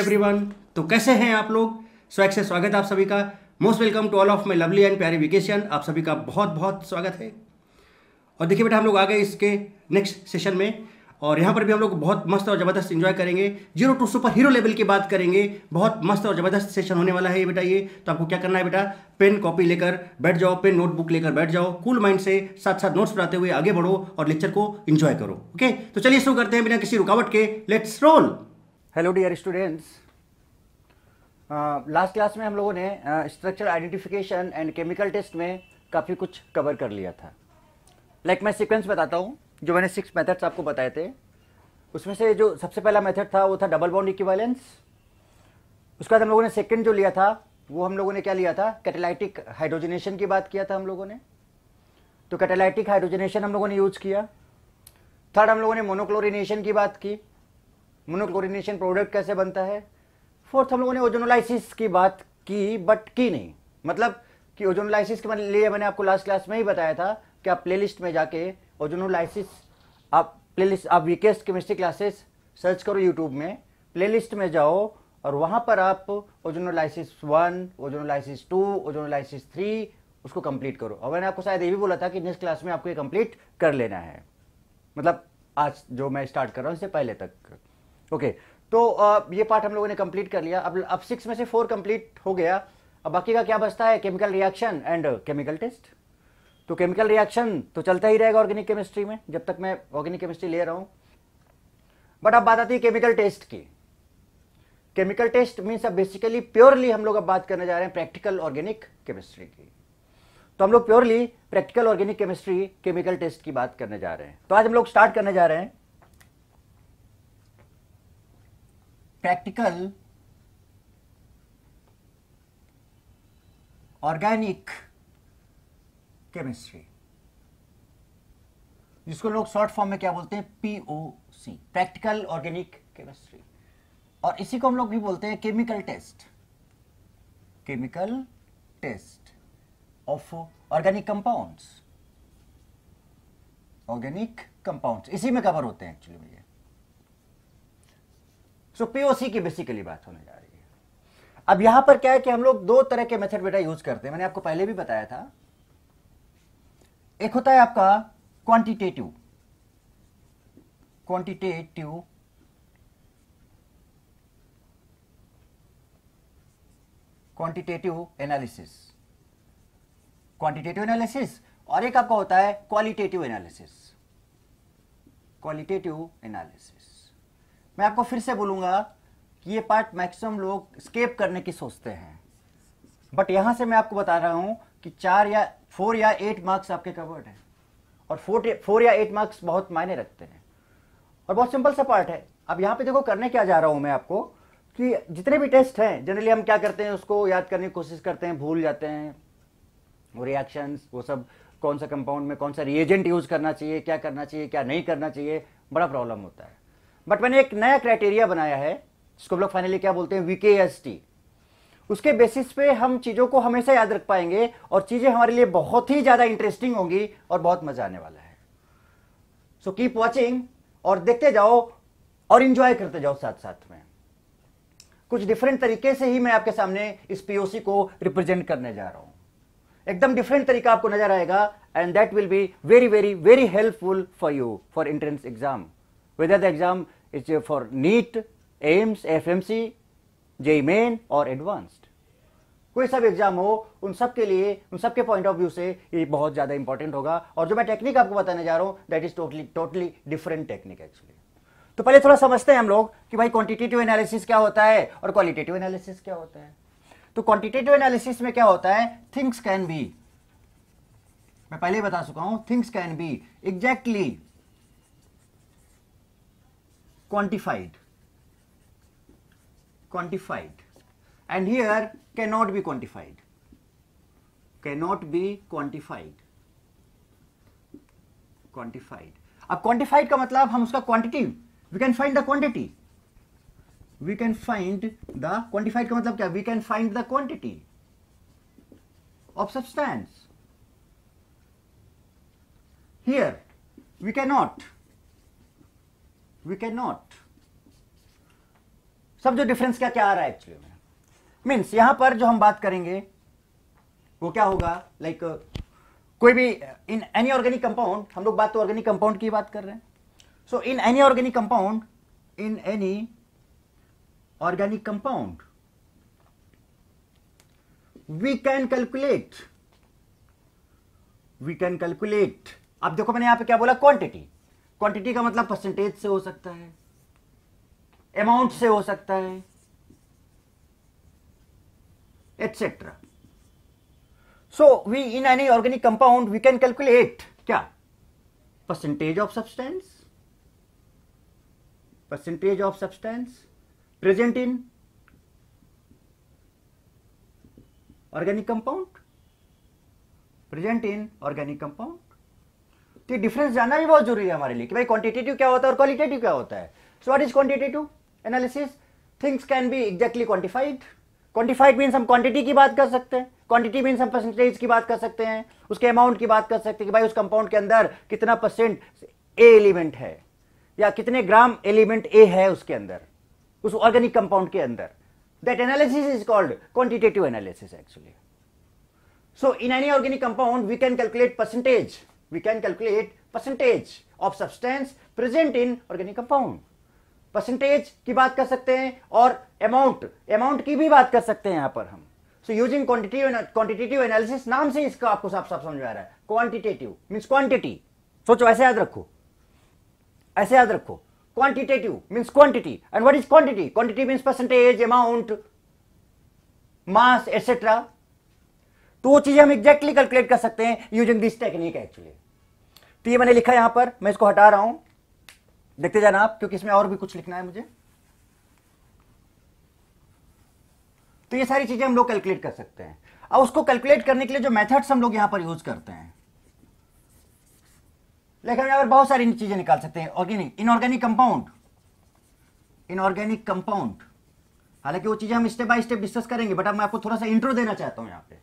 Everyone तो कैसे हैं आप लोग स्वैग से स्वागत आप सभी का most welcome to all of my lovely and प्यारी वेकेशन आप सभी का बहुत बहुत स्वागत है और देखिए बेटा हम लोग आ गए इसके नेक्स्ट सेशन में और यहाँ पर भी हम लोग बहुत मस्त और ज़बरदस्त इन्जॉय करेंगे zero to superhero level की बात करेंगे बहुत मस्त और ज़बरदस्त सेशन होने वाला है ये बेटा ये तो आपको क्या करना है बेटा पेन कॉपी लेकर बैठ जाओ पेन नोटबुक लेकर बैठ जाओ कूल माइंड से साथ साथ नोट्स बनाते हुए आगे बढ़ो और लेक्चर को इन्जॉय करो ओके तो चलिए शुरू करते हैं बिना किसी रुकावट के let's roll hello dear students last class में हम लोगों ने structure identification and chemical test में काफ़ी कुछ कवर कर लिया था लाइक like मैं सीक्वेंस बताता हूँ जो मैंने सिक्स मेथड्स आपको बताए थे उसमें से जो सबसे पहला मेथड था वो था डबल बॉन्ड इक्विवेलेंस उसके बाद हम लोगों ने सेकेंड जो लिया था वो हम लोगों ने क्या लिया था कैटेलाइटिक हाइड्रोजनेशन की बात किया था हम लोगों ने तो कैटेलाइटिक हाइड्रोजनेशन हम लोगों ने यूज किया थर्ड हम लोगों ने मोनोक्लोरिनेशन की बात की मोनोक्लोरिनेशन प्रोडक्ट कैसे बनता है फोर्थ हम लोगों ने ओजोनोलाइसिस की बात की बट की नहीं मतलब कि ओजोनोलाइसिस के मतलब लिए मैंने आपको लास्ट क्लास में ही बताया था कि आप प्ले में जाके ओजोनोलाइसिस आप प्लेलिस्ट आप वीकेस्ट केमिस्ट्री क्लासेस सर्च करो यूट्यूब में प्ले में जाओ और वहाँ पर आप ozonolysis one ozonolysis two ozonolysis three उसको कंप्लीट करो और मैंने आपको शायद ये भी बोला था कि नेक्स्ट क्लास में आपको ये कंप्लीट कर लेना है मतलब आज जो मैं स्टार्ट कर रहा हूँ इससे पहले तक ओके तो ये पार्ट हम लोगों ने कंप्लीट कर लिया अब अब सिक्स में से फोर कंप्लीट हो गया अब बाकी का क्या बचता है chemical reaction and chemical test तो केमिकल रिएक्शन तो चलता ही रहेगा ऑर्गेनिक केमिस्ट्री में जब तक मैं ऑर्गेनिक केमिस्ट्री ले रहा हूं बट अब बात आती है केमिकल टेस्ट की केमिकल टेस्ट मीन्स अब बेसिकली प्योरली हम लोग अब बात करने जा रहे हैं प्रैक्टिकल ऑर्गेनिक केमिस्ट्री की तो हम लोग purely practical organic chemistry chemical test की बात करने जा रहे हैं तो आज हम लोग स्टार्ट करने जा रहे हैं प्रैक्टिकल ऑर्गेनिक केमिस्ट्री जिसको लोग शॉर्ट फॉर्म में क्या बोलते हैं पीओसी प्रैक्टिकल ऑर्गेनिक केमिस्ट्री और इसी को हम लोग भी बोलते हैं chemical test chemical test of organic compounds organic compounds इसी में कवर होते हैं एक्चुअली में ये सो पीओसी की बेसिकली बात होने जा रही है अब यहां पर क्या है कि हम लोग दो तरह के मेथड बेटा यूज करते हैं मैंने आपको पहले भी बताया था एक होता है आपका quantitative quantitative quantitative analysis quantitative analysis और एक आपका होता है क्वालिटेटिव एनालिसिस क्वालिटेटिव एनालिसिस मैं आपको फिर से बोलूंगा कि ये पार्ट मैक्सिमम लोग स्केप करने की सोचते हैं बट यहां से मैं आपको बता रहा हूं कि चार या फोर या एट मार्क्स आपके कवर्ड हैं और फोर फोर या एट मार्क्स बहुत मायने रखते हैं और बहुत सिंपल सा पार्ट है अब यहां पे देखो करने क्या जा रहा हूं मैं आपको कि जितने भी टेस्ट हैं जनरली हम क्या करते हैं उसको याद करने की कोशिश करते हैं भूल जाते हैं वो रिएक्शंस वो सब कौन सा कंपाउंड में कौन सा रिएजेंट यूज़ करना चाहिए क्या करना चाहिए क्या नहीं करना चाहिए बड़ा प्रॉब्लम होता है बट मैंने एक नया क्राइटेरिया बनाया है जिसको हम लोग फाइनली क्या बोलते हैं वीके उसके बेसिस पे हम चीज़ों को हमेशा याद रख पाएंगे और चीज़ें हमारे लिए बहुत ही ज़्यादा इंटरेस्टिंग होंगी और बहुत मज़ा आने वाला है सो कीप वॉचिंग और देखते जाओ और इंजॉय करते जाओ साथ साथ में कुछ डिफरेंट तरीके से ही मैं आपके सामने इस पीओसी को रिप्रेजेंट करने जा रहा हूं एकदम डिफरेंट तरीका आपको नजर आएगा and that will be very very very helpful for you for entrance exam whether the exam is uh, for NEET, AIMS, FMC, JEE Main और एडवांस्ड कोई सब एग्जाम हो उन सब के लिए उन सब के पॉइंट ऑफ व्यू से ये बहुत ज़्यादा इंपॉर्टेंट होगा और जो मैं टेक्निक आपको बताने जा रहा हूं that is totally totally different technique actually तो पहले थोड़ा समझते हैं हम लोग कि भाई क्वांटिटेटिव एनालिसिस क्या होता है और क्वालिटेटिव एनालिसिस क्या होता है तो क्वांटिटेटिव एनालिसिस में क्या होता है थिंग्स कैन बी मैं पहले बता चुका हूं things can be exactly quantified quantified and here cannot be quantified cannot be quantified quantified A quantified का मतलब हम उसका quantity we can find the quantity we can find the quantified का मतलब क्या we can find the quantity of substance here we cannot we can not सब जो difference क्या क्या आ रहा है एक्चुअली में मीन्स यहां पर जो हम बात करेंगे वो क्या होगा लाइक like, कोई भी इन एनी ऑर्गेनिक कंपाउंड हम लोग बात तो ऑर्गेनिक कंपाउंड की बात कर रहे हैं so in any organic compound in any organic compound we can calculate we can calculate अब देखो मैंने यहां पे क्या बोला क्वांटिटी क्वांटिटी का मतलब परसेंटेज से हो सकता है अमाउंट से हो सकता है etcetera so we in any organic compound we can calculate क्या percentage of substance percentage of substance present in organic compound present in organic compound तो डिफरेंस जानना भी बहुत जरूरी है हमारे लिए कि भाई क्वांटिटेटिव क्या होता है और क्वालिटेटिव क्या होता है so what is quantitative analysis things can be exactly quantified quantified means हम क्वांटिटी की बात कर सकते हैं क्वांटिटी मीन्स हम परसेंटेज की बात कर सकते हैं उसके अमाउंट की बात कर सकते हैं कि भाई उस कंपाउंड के अंदर कितना परसेंट ए एलिमेंट है या कितने ग्राम एलिमेंट ए है उसके अंदर उस ऑर्गेनिक कंपाउंड के अंदर that analysis is called quantitative analysis actually so in any organic compound we can calculate percentage we can calculate percentage of substance present in organic compound. Percentage की बात कर सकते हैं और अमाउंट अमाउंट की भी बात कर सकते हैं यहां पर हम so using quantitative quantitative analysis नाम से इसका आपको साफ साफ समझ आ रहा है क्वांटिटेटिव मींस क्वांटिटी सोचो ऐसे याद रखो ऐसे याद रखो quantitative means quantity and what is quantity quantity means percentage amount mass etcetera तो वो चीजें हम एग्जैक्टली कैलकुलेट कर सकते हैं यूजिंग दिस टेक्निक एक्चुअली तो ये मैंने लिखा यहां पर मैं इसको हटा रहा हूं देखते जाना आप क्योंकि इसमें और भी कुछ लिखना है मुझे तो ये सारी चीजें हम लोग कैलकुलेट कर सकते हैं अब उसको कैलकुलेट करने के लिए जो मेथड्स हम लोग यहां पर यूज करते हैं लेकिन यहां पर बहुत सारी चीजें निकाल सकते हैं organic inorganic compound inorganic compound हालांकि वो चीजें हम स्टेप बाय स्टेप डिस्कस करेंगे बट अब मैं आपको थोड़ा सा इंट्रो देना चाहता हूं यहां पर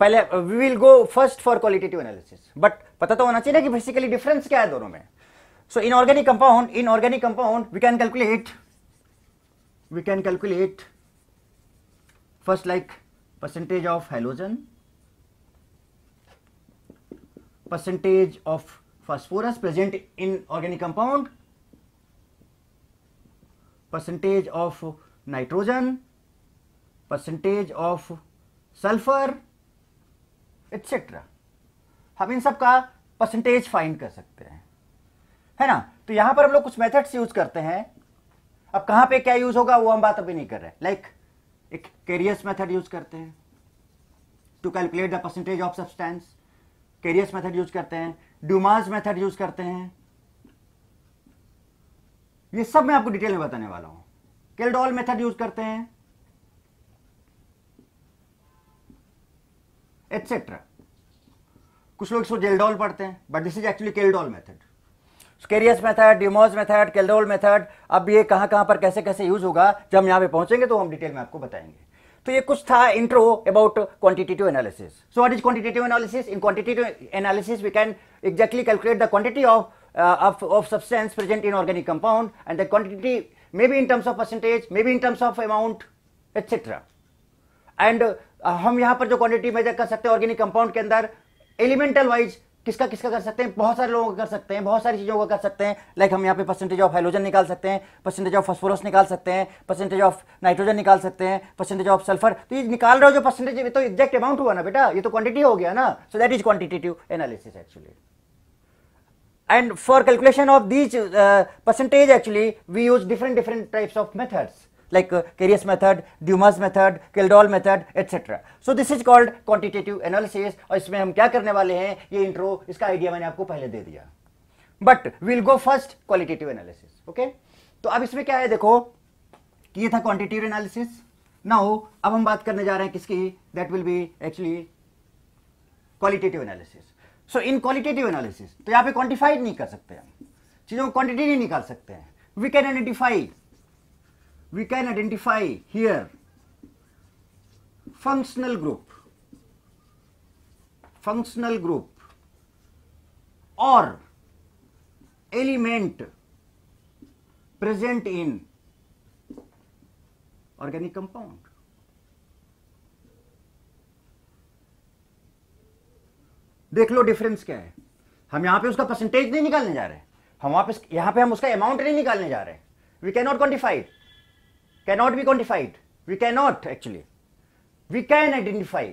पहले we will go first for qualitative analysis but पता तो होना चाहिए ना कि बेसिकली डिफरेंस क्या है दोनों में so in organic compound in organic compound we can calculate we can calculate first like percentage of halogen percentage of phosphorus present in organic compound percentage of nitrogen percentage of sulphur etcetera हम इन सब का percentage find कर सकते हैं है ना तो यहां पर हम लोग कुछ मेथड्स यूज करते हैं अब कहां पे क्या यूज होगा वो हम बात अभी नहीं कर रहे लाइक like, एक कैरियस मेथड यूज करते हैं to calculate the percentage of substance Carius method use करते हैं डुमाज मेथड यूज करते हैं ये सब मैं आपको डिटेल में बताने वाला हूं केलडॉल मेथड यूज करते हैं एटसेट्रा कुछ लोग इसको जेलडोल पढ़ते हैं but this is actually Kjeldahl method Carius method Dumas method Kjeldahl method अब ये कहां कहां पर कैसे कैसे यूज होगा जब हम यहां पे पहुंचेंगे तो हम डिटेल में आपको बताएंगे तो ये कुछ था intro about quantitative analysis so what is quantitative analysis in quantitative analysis we can exactly calculate the quantity of of of substance present in organic compound and the quantity may be in terms of percentage may be in terms of amount etcetera and हम यहाँ पर जो quantity major कर सकते हैं organic compound के अंदर elemental wise किसका किसका कर सकते हैं बहुत सारे लोगों का कर सकते हैं बहुत सारी चीज़ों का कर सकते हैं लाइक हम यहाँ पे परसेंटेज ऑफ हाइड्रोजन निकाल सकते हैं परसेंटेज ऑफ फॉस्फोरस निकाल सकते हैं परसेंटेज ऑफ नाइट्रोजन निकाल सकते हैं परसेंटेज ऑफ सल्फर तो ये निकाल रहे हो जो परसेंटेज ये तो एक्जैक्ट अमाउंट हुआ ना बेटा ये तो क्वांटिटी हो गया ना so that is quantitative analysis actually and for calculation of these percentage actually we use different different types of methods like uh, Carius method, Dumas method, Kildall method, etc. So this is called quantitative analysis और इसमें हम क्या करने वाले हैं ये intro इसका idea मैंने आपको पहले दे दिया but will go first qualitative analysis okay तो अब इसमें क्या है देखो कि ये था क्वांटिटेटिव एनालिसिस ना हो अब हम बात करने जा रहे हैं किसकी that will be actually qualitative analysis so in qualitative analysis तो यहाँ पे क्वांटिफाइड नहीं कर सकते हम चीज़ों को क्वांटिटी नहीं निकाल सकते हैं we can identify we can identify here functional group functional group or element present in organic compound देख लो डिफरेंस क्या है हम यहां पे उसका परसेंटेज नहीं निकालने जा रहे हम वापस यहां पे हम उसका अमाउंट नहीं निकालने जा रहे we can not quantify it cannot be quantified we cannot actually we can identify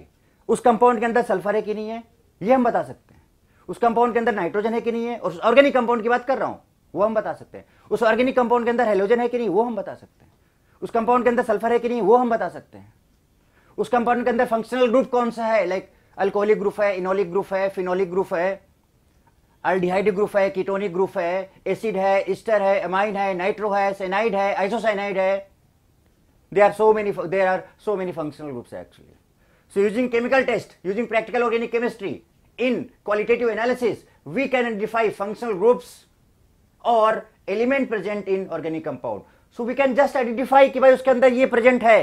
उस कंपाउंड के अंदर सल्फर है कि नहीं है ये हम बता सकते हैं उस कंपाउंड के अंदर नाइट्रोजन है कि नहीं है और ऑर्गेनिक कंपाउंड की बात कर रहा हूं वो हम बता सकते हैं उस ऑर्गेनिक कंपाउंड के अंदर हेलोजन है कि नहीं वो हम बता सकते हैं उस कंपाउंड के अंदर सल्फर है कि नहीं वो हम बता सकते हैं उस कंपाउंड के अंदर फंक्शनल ग्रुप कौन सा है लाइक अल्कोहलिक ग्रुप है इनोलिक ग्रुप है फिनोलिक ग्रुप है अल्डिहाइड ग्रुप है कीटोनिक ग्रुप है एसिड है ईस्टर है एमाइन है नाइट्रो है सेनाइड है आइसोसाइनाइड है there are so many there are so many functional groups actually so using chemical test using practical organic chemistry in qualitative analysis we can identify functional groups or element present in organic compound so we can just identify ki bhai uske andar ye present hai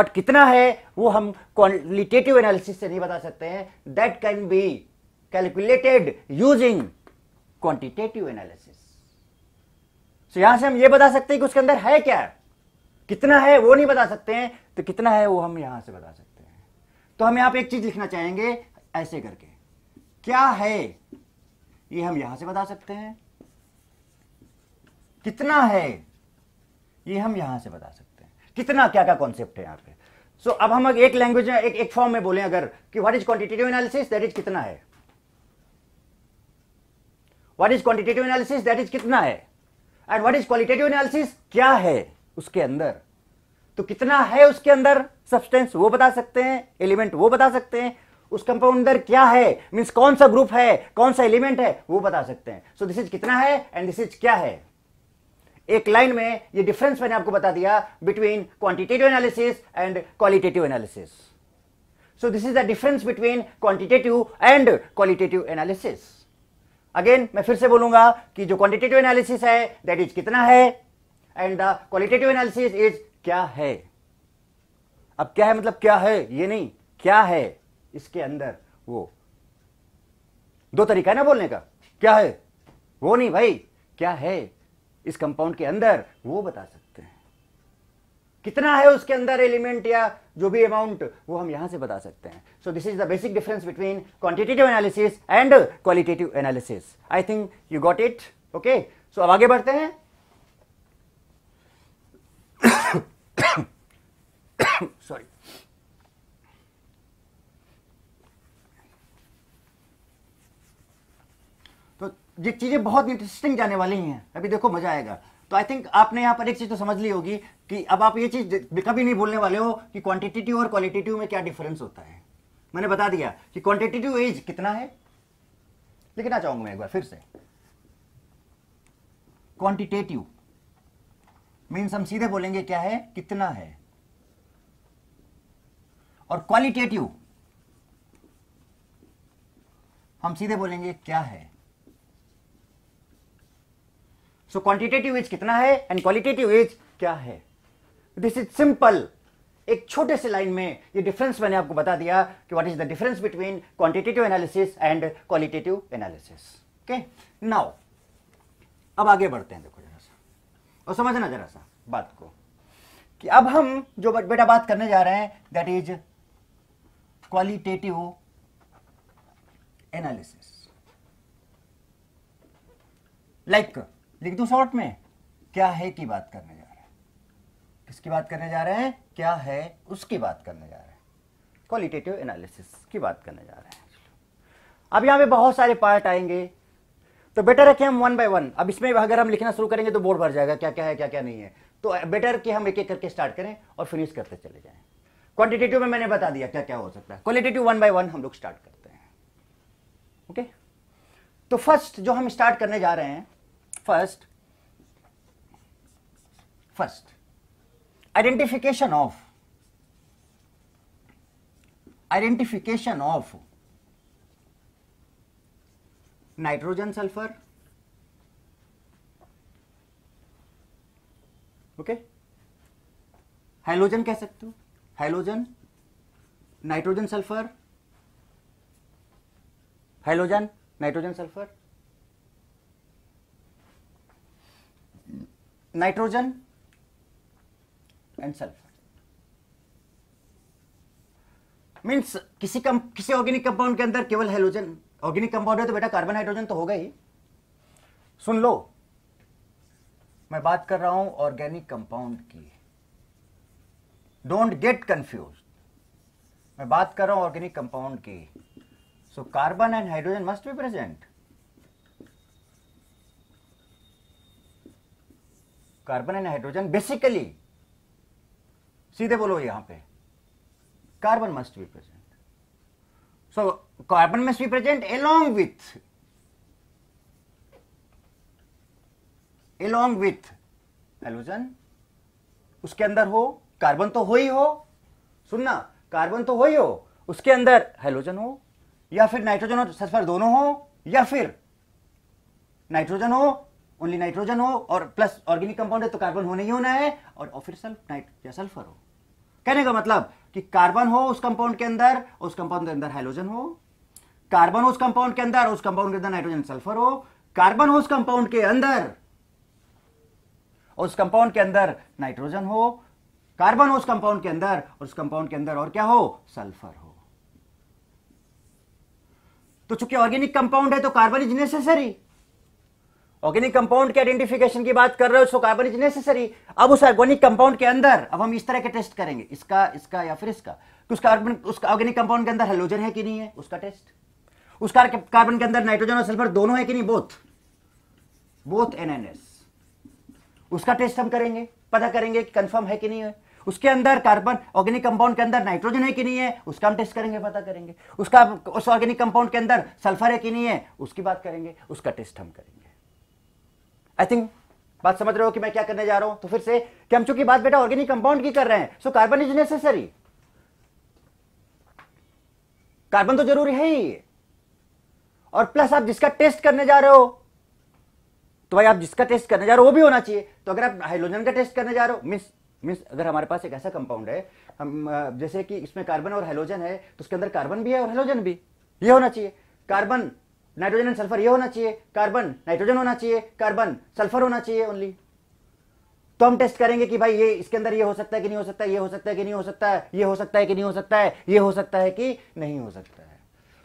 but kitna hai wo hum qualitative analysis se nahi bata sakte hain that can be calculated using quantitative analysis so yahan se hum ye bata sakte hain ki uske andar hai kya है कितना है वो नहीं बता सकते हैं तो कितना है वो हम यहां से बता सकते हैं तो हम यहां पे एक चीज लिखना चाहेंगे ऐसे करके क्या है ये हम यहां से बता सकते हैं कितना है ये हम यहां से बता सकते हैं कितना क्या क्या कॉन्सेप्ट है यहां पे सो so, अब हम एक लैंग्वेज में एक एक फॉर्म में बोले अगर कि what is quantitative analysis that is कितना है what is quantitative analysis that is कितना है and what is qualitative analysis क्या है उसके अंदर तो कितना है उसके अंदर सब्सटेंस वो बता सकते हैं एलिमेंट वो बता सकते हैं उस कंपाउंड अंदर क्या है मींस कौन सा ग्रुप है कौन सा एलिमेंट है वो बता सकते हैं सो दिस इज कितना है एंड दिस इज क्या है एक लाइन में ये डिफरेंस मैंने आपको बता दिया between quantitative analysis and qualitative analysis so this is the difference between quantitative and qualitative analysis again मैं फिर से बोलूंगा कि जो क्वांटिटेटिव एनालिसिस है दैट इज कितना है and the qualitative analysis is क्या है अब क्या है मतलब क्या है ये नहीं क्या है इसके अंदर वो दो तरीका है ना बोलने का क्या है वो नहीं भाई क्या है इस कंपाउंड के अंदर वो बता सकते हैं कितना है उसके अंदर एलिमेंट या जो भी अमाउंट वो हम यहां से बता सकते हैं so this is the basic difference between quantitative analysis and qualitative analysis I think you got it okay so अब आगे बढ़ते हैं Sorry. तो ये चीज़ें बहुत इंटरेस्टिंग जाने वाली हैं अभी देखो मजा आएगा तो आई थिंक आपने यहां पर एक चीज़ तो समझ ली होगी कि अब आप ये चीज़ कभी नहीं भूलने वाले हो कि क्वांटिटेटिव और क्वालिटेटिव में क्या डिफरेंस होता है मैंने बता दिया कि क्वांटिटेटिव एज कितना है लिखना चाहूंगा मैं एक बार फिर से क्वांटिटेटिव मीन्स हम सीधे बोलेंगे क्या है कितना है और क्वालिटेटिव हम सीधे बोलेंगे क्या है सो क्वांटिटेटिव इज कितना है एंड क्वालिटेटिव इज क्या है दिस इज सिंपल एक छोटे से लाइन में ये डिफरेंस मैंने आपको बता दिया कि what is the difference between quantitative analysis and qualitative analysis okay now अब आगे बढ़ते हैं देखो जरा सा और समझना जरा सा बात को कि अब हम जो बेटा बात करने जा रहे हैं that is qualitative analysis like लिख दू शॉर्ट में क्या है की बात करने जा रहे हैं किसकी बात करने जा रहे हैं क्या है उसकी बात करने जा रहे हैं क्वालिटेटिव एनालिसिस की बात करने जा रहे हैं अब यहां पे बहुत सारे पार्ट आएंगे तो बेटर है कि हम वन बाय वन अब इसमें अगर हम लिखना शुरू करेंगे तो बोर्ड भर जाएगा क्या क्या है क्या क्या नहीं है तो बेटर कि हम एक एक करके स्टार्ट करें और फिनिश करते चले जाएं क्वांटिटेटिव में मैंने बता दिया क्या क्या हो सकता है क्वालिटेटिव वन बाय वन हम लोग स्टार्ट करते हैं ओके तो फर्स्ट जो हम स्टार्ट करने जा रहे हैं first first identification of identification of nitrogen sulphur okay hydrogen कह सकते हो halogen nitrogen sulphur halogen nitrogen sulphur nitrogen and sulphur means किसी कम किसी ऑर्गेनिक कंपाउंड के अंदर केवल हाइलोजन ऑर्गेनिक कंपाउंड है तो बेटा कार्बन हाइड्रोजन तो होगा ही सुन लो मैं बात कर रहा हूं ऑर्गेनिक कंपाउंड की डोंट गेट कंफ्यूज मैं बात कर रहा हूं ऑर्गेनिक कंपाउंड की so carbon and hydrogen must be present carbon and hydrogen basically सीधे बोलो यहां पे carbon must be present so carbon must be present along with along with halogen उसके अंदर हो कार्बन तो हो ही हो सुनना कार्बन तो हो ही हो उसके अंदर हाइड्रोजन हो या फिर नाइट्रोजन और सल्फर दोनों हो या फिर नाइट्रोजन हो ओनली नाइट्रोजन हो और प्लस ऑर्गेनिक कंपाउंड है तो कार्बन होने ही होना है और फिर सल्फ नाइट या सल्फर हो कहने का मतलब कि कार्बन हो उस कंपाउंड के अंदर उस कंपाउंड के अंदर हाइड्रोजन हो कार्बन उस कंपाउंड के अंदर उस कंपाउंड के अंदर नाइट्रोजन सल्फर हो कार्बन हो उस कंपाउंड के अंदर उस कंपाउंड के अंदर नाइट्रोजन हो कार्बन हो उस कंपाउंड के अंदर और उस कंपाउंड के अंदर और क्या हो सल्फर हो तो चूंकि ऑर्गेनिक कंपाउंड है तो carbon is necessary organic compound के आइडेंटिफिकेशन की बात कर रहे हो सो कार्बन इज नेसेसरी अब उस ऑर्गेनिक कंपाउंड के अंदर अब हम इस तरह के टेस्ट करेंगे इसका इसका या फिर इसका उस कार्बन उस ऑर्गेनिक कंपाउंड के अंदर हेलोजन है कि नहीं है उसका टेस्ट उस कार्बन के अंदर नाइट्रोजन और सल्फर दोनों है कि नहीं बोथ बोथ एनएनएस उसका टेस्ट हम करेंगे पता करेंगे कि कंफर्म है कि नहीं है उसके अंदर कार्बन ऑर्गेनिक कंपाउंड के अंदर नाइट्रोजन है कि नहीं है उसका हम टेस्ट करेंगे पता करेंगे उसका उस ऑर्गेनिक कंपाउंड के अंदर सल्फर है कि नहीं है उसकी बात करेंगे उसका टेस्ट हम करेंगे आई थिंक बात समझ रहे हो कि मैं क्या करने जा रहा हूं तो फिर से कि हम चूंकि बात बेटा ऑर्गेनिक कंपाउंड की कर रहे हैं so carbon is necessary carbon तो जरूरी है ही और प्लस आप जिसका टेस्ट करने जा रहे हो तो भाई आप जिसका टेस्ट करने जा रहे हो वो भी होना चाहिए तो अगर आप हाइड्रोजन का टेस्ट करने जा रहे हो मीन मीन्स अगर हमारे पास एक ऐसा कंपाउंड है हम जैसे कि इसमें कार्बन और हेलोजन है तो उसके अंदर कार्बन भी है और हेलोजन भी ये होना चाहिए कार्बन नाइट्रोजन एंड सल्फर ये होना चाहिए कार्बन नाइट्रोजन होना चाहिए कार्बन सल्फर होना चाहिए ओनली तो हम टेस्ट करेंगे कि भाई ये इसके अंदर ये हो सकता है कि नहीं हो सकता ये हो सकता है कि नहीं हो सकता है ये हो सकता है कि नहीं हो सकता है ये हो सकता है कि नहीं हो सकता है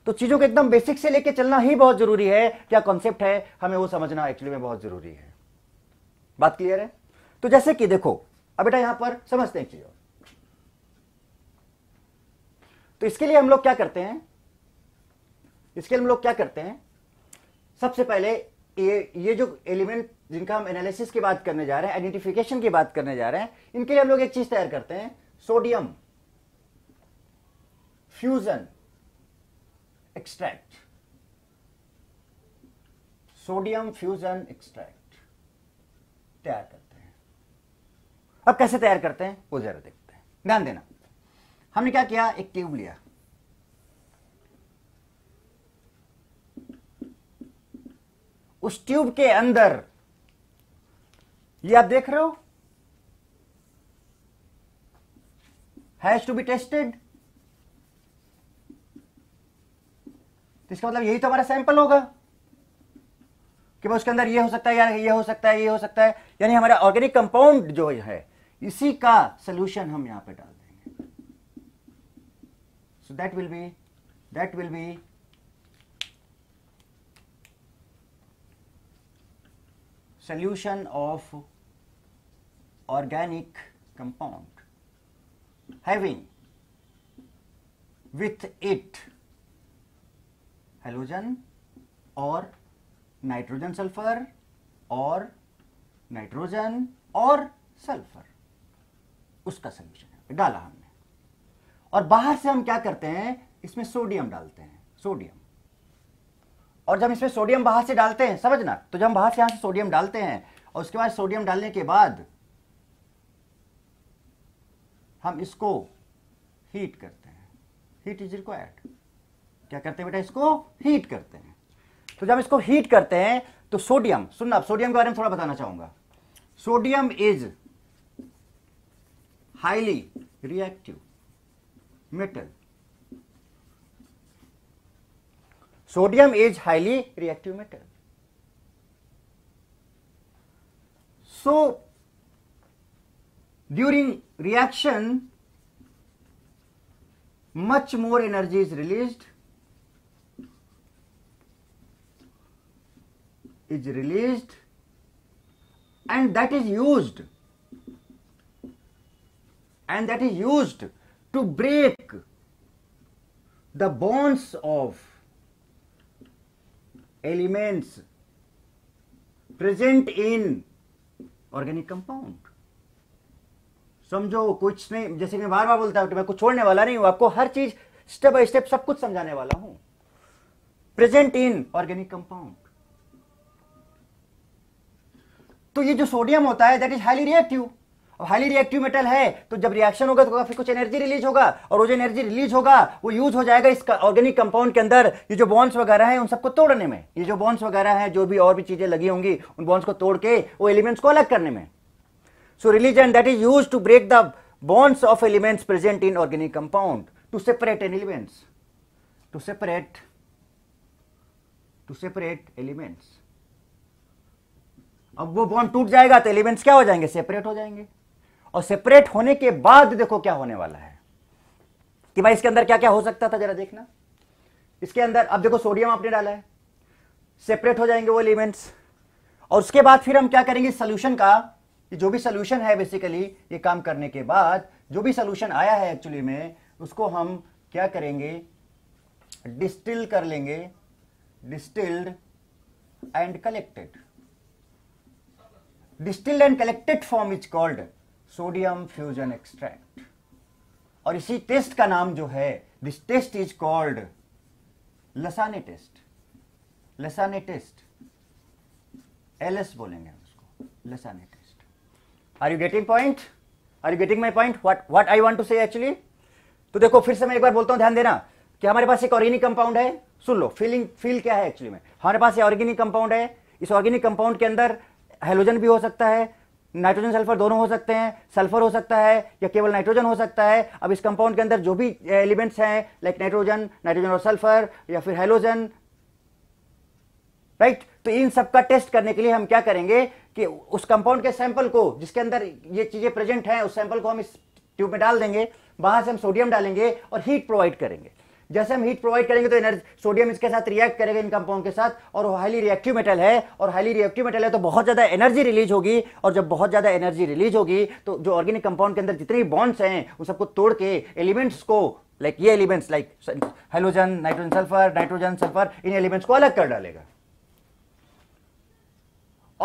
तो चीजों को एकदम बेसिक से लेके चलना ही बहुत जरूरी है क्या कॉन्सेप्ट है हमें वो समझना एक्चुअली में बहुत जरूरी है बात क्लियर है तो जैसे कि देखो अब बेटा यहां पर समझते हैं चीजों तो इसके लिए हम लोग क्या करते हैं इसके लिए हम लोग क्या करते हैं सबसे पहले ये ये जो एलिमेंट जिनका हम एनालिसिस की बात करने जा रहे हैं आइडेंटिफिकेशन की बात करने जा रहे हैं इनके लिए हम लोग एक चीज तैयार करते हैं sodium fusion extract sodium fusion extract तैयार करते हैं अब कैसे तैयार करते हैं वो जरा देखते हैं ध्यान देना हमने क्या किया एक ट्यूब लिया उस ट्यूब के अंदर ये आप देख रहे हो हैज टू बी टेस्टेड तो इसका मतलब यही तो हमारा सैंपल होगा कि भाई उसके अंदर ये हो सकता है या ये हो सकता है ये हो सकता है यानी हमारा ऑर्गेनिक कंपाउंड जो है इसी का सोल्यूशन हम यहां पे डाल देंगे so that will be that will be solution of organic compound having with it halogen और नाइट्रोजन सल्फर और नाइट्रोजन और सल्फर उसका सोल्यूशन डाला हमने और बाहर से हम क्या करते हैं इसमें सोडियम डालते हैं सोडियम और जब इसमें सोडियम बाहर से डालते हैं समझना तो जब हम बाहर से यहां से सोडियम डालते हैं और उसके बाद सोडियम डालने के बाद हम इसको हीट करते हैं हीट इज रिक्वायर्ड क्या करते हैं बेटा इसको हीट करते हैं तो जब इसको हीट करते हैं तो सोडियम सुनना आप सोडियम के बारे में थोड़ा बताना चाहूंगा sodium is highly reactive metal. Sodium is highly reactive metal. So, during reaction, much more energy is released is released and that is used and that is used to break the bonds of elements present in organic compound समझो कुछ नहीं जैसे मैं बार बार बोलता हूं कि मैं कुछ छोड़ने वाला नहीं हूं आपको हर चीज स्टेप बाय स्टेप सब कुछ समझाने वाला हूं प्रेजेंट इन ऑर्गेनिक कंपाउंड तो ये जो सोडियम होता है दैट इज हाईली रिएक्टिव अब हाईली रिएक्टिव मेटल है तो जब रिएक्शन होगा तो काफी कुछ एनर्जी रिलीज होगा और वो जो एनर्जी रिलीज होगा वो यूज हो जाएगा इस ऑर्गेनिक कंपाउंड के अंदर ये जो बॉन्ड्स वगैरह हैं उन सबको तोड़ने में ये जो बॉन्ड्स वगैरह हैं जो भी और भी चीजें लगी होंगी उन बॉन्ड्स को तोड़ के वो एलिमेंट्स को अलग करने में so release and that is use to break the bonds of elements present in organic compound to separate an elements to separate to separate elements अब वो बॉन्ड टूट जाएगा तो एलिमेंट्स क्या हो जाएंगे सेपरेट हो जाएंगे और सेपरेट होने के बाद देखो क्या होने वाला है कि भाई इसके अंदर क्या क्या हो सकता था जरा देखना इसके अंदर अब देखो सोडियम आपने डाला है सेपरेट हो जाएंगे वो एलिमेंट्स और उसके बाद फिर हम क्या करेंगे सोल्यूशन का जो भी सोल्यूशन है बेसिकली ये काम करने के बाद जो भी सोल्यूशन आया है एक्चुअली में उसको हम क्या करेंगे डिस्टिल कर लेंगे distilled and collected distilled and collected form is called sodium fusion extract और इसी टेस्ट का नाम जो है this test is called Lassaigne test Lassaigne test LS बोलेंगे उसको Lassaigne test are you getting point are you getting my point what what I want to say actually तो देखो फिर से मैं एक बार बोलता हूं ध्यान देना कि हमारे पास एक ऑर्गेनिक कंपाउंड है सुन लो फीलिंग फील क्या है एक्चुअली में हमारे पास ये ऑर्गेनिक कंपाउंड है इस ऑर्गेनिक कंपाउंड के अंदर हेलोजन भी हो सकता है नाइट्रोजन सल्फर दोनों हो सकते हैं सल्फर हो सकता है या केवल नाइट्रोजन हो सकता है अब इस कंपाउंड के अंदर जो भी एलिमेंट्स हैं लाइक नाइट्रोजन नाइट्रोजन और सल्फर या फिर हेलोजन राइट right? तो इन सब का टेस्ट करने के लिए हम क्या करेंगे कि उस कंपाउंड के सैंपल को जिसके अंदर ये चीजें प्रेजेंट हैं उस सैंपल को हम इस ट्यूब में डाल देंगे वहां से हम सोडियम डालेंगे और हीट प्रोवाइड करेंगे जैसे हम हीट प्रोवाइड करेंगे तो एनर्जी सोडियम इसके साथ रिएक्ट करेगा इन कंपाउंड के साथ और वो हाईली रिएक्टिव मेटल है और हाईली रिएक्टिव मेटल है तो बहुत ज़्यादा एनर्जी रिलीज होगी और जब बहुत ज़्यादा एनर्जी रिलीज होगी तो जो ऑर्गेनिक कंपाउंड के अंदर जितने बॉन्ड्स हैं उन सबको तोड़ के एलिमेंट्स को लाइक ये elements like halogen nitrogen sulphur nitrogen sulphur इन एलिमेंट्स को अलग कर डालेगा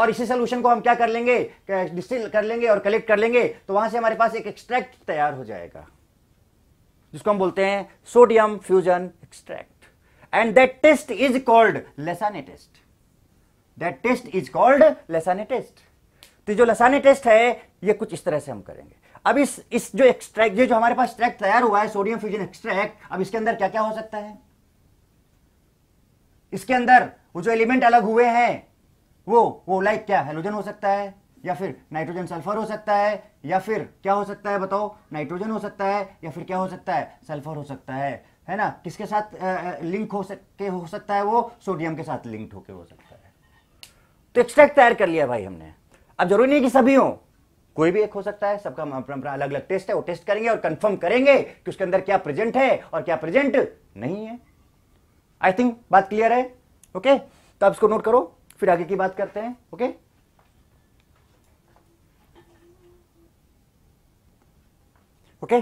और इसी सोल्यूशन को हम क्या कर लेंगे डिस्टिल कर लेंगे और कलेक्ट कर लेंगे तो वहां से हमारे पास एक एक्सट्रैक्ट तैयार हो जाएगा जिसको हम बोलते हैं sodium fusion extract and that test is called Lassaigne test that test is called Lassaigne test तो जो लसाने टेस्ट है ये कुछ इस तरह से हम करेंगे अब इस इस जो एक्सट्रैक्ट ये जो हमारे पास एक्सट्रैक्ट तैयार हुआ है सोडियम फ्यूजन एक्सट्रैक्ट अब इसके अंदर क्या क्या हो सकता है इसके अंदर वो जो एलिमेंट अलग हुए हैं वो वो लाइक क्या हेलोजन हो सकता है या फिर नाइट्रोजन सल्फर हो सकता है या फिर क्या हो सकता है बताओ नाइट्रोजन हो सकता है या फिर क्या हो सकता है सल्फर हो सकता है है ना किसके साथ लिंक हो सके हो सकता है वो सोडियम के साथ लिंक होके हो सकता है तो एक्सट्रैक्ट तैयार कर लिया भाई हमने अब जरूरी नहीं कि सभी हो कोई भी एक हो सकता है सबका परंपरा अलग अलग टेस्ट है वो टेस्ट करेंगे और कंफर्म करेंगे कि उसके अंदर क्या प्रेजेंट है और क्या प्रेजेंट नहीं है आई थिंक बात क्लियर है ओके okay? तो आप इसको नोट करो फिर आगे की बात करते हैं ओके okay? ओके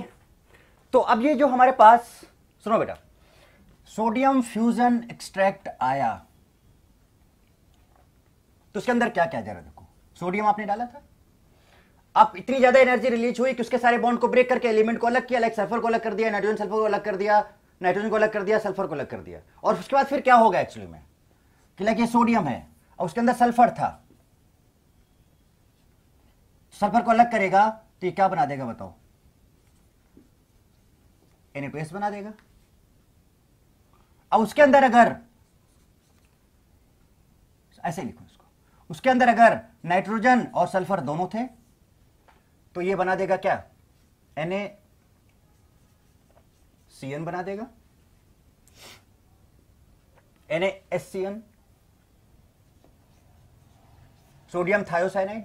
तो अब ये जो हमारे पास सुनो बेटा सोडियम फ्यूजन एक्सट्रैक्ट आया तो उसके अंदर क्या क्या जा रहा देखो सोडियम आपने डाला था अब इतनी ज्यादा एनर्जी रिलीज हुई कि उसके सारे बॉन्ड को ब्रेक करके एलिमेंट को अलग किया लाइक सल्फर को अलग कर दिया नाइट्रोजन सल्फर को अलग कर दिया नाइट्रोजन को अलग कर दिया सल्फर को अलग कर दिया और उसके बाद फिर क्या होगा एक्चुअली में कि लाइक ये सोडियम है और उसके अंदर सल्फर था सल्फर को अलग करेगा तो ये क्या बना देगा बताओ एनएपीएस बना देगा अब उसके अंदर अगर ऐसे लिखो इसको उसके अंदर अगर नाइट्रोजन और सल्फर दोनों थे तो ये बना देगा क्या एन सी एन बना देगा N S C N sodium thiocyanide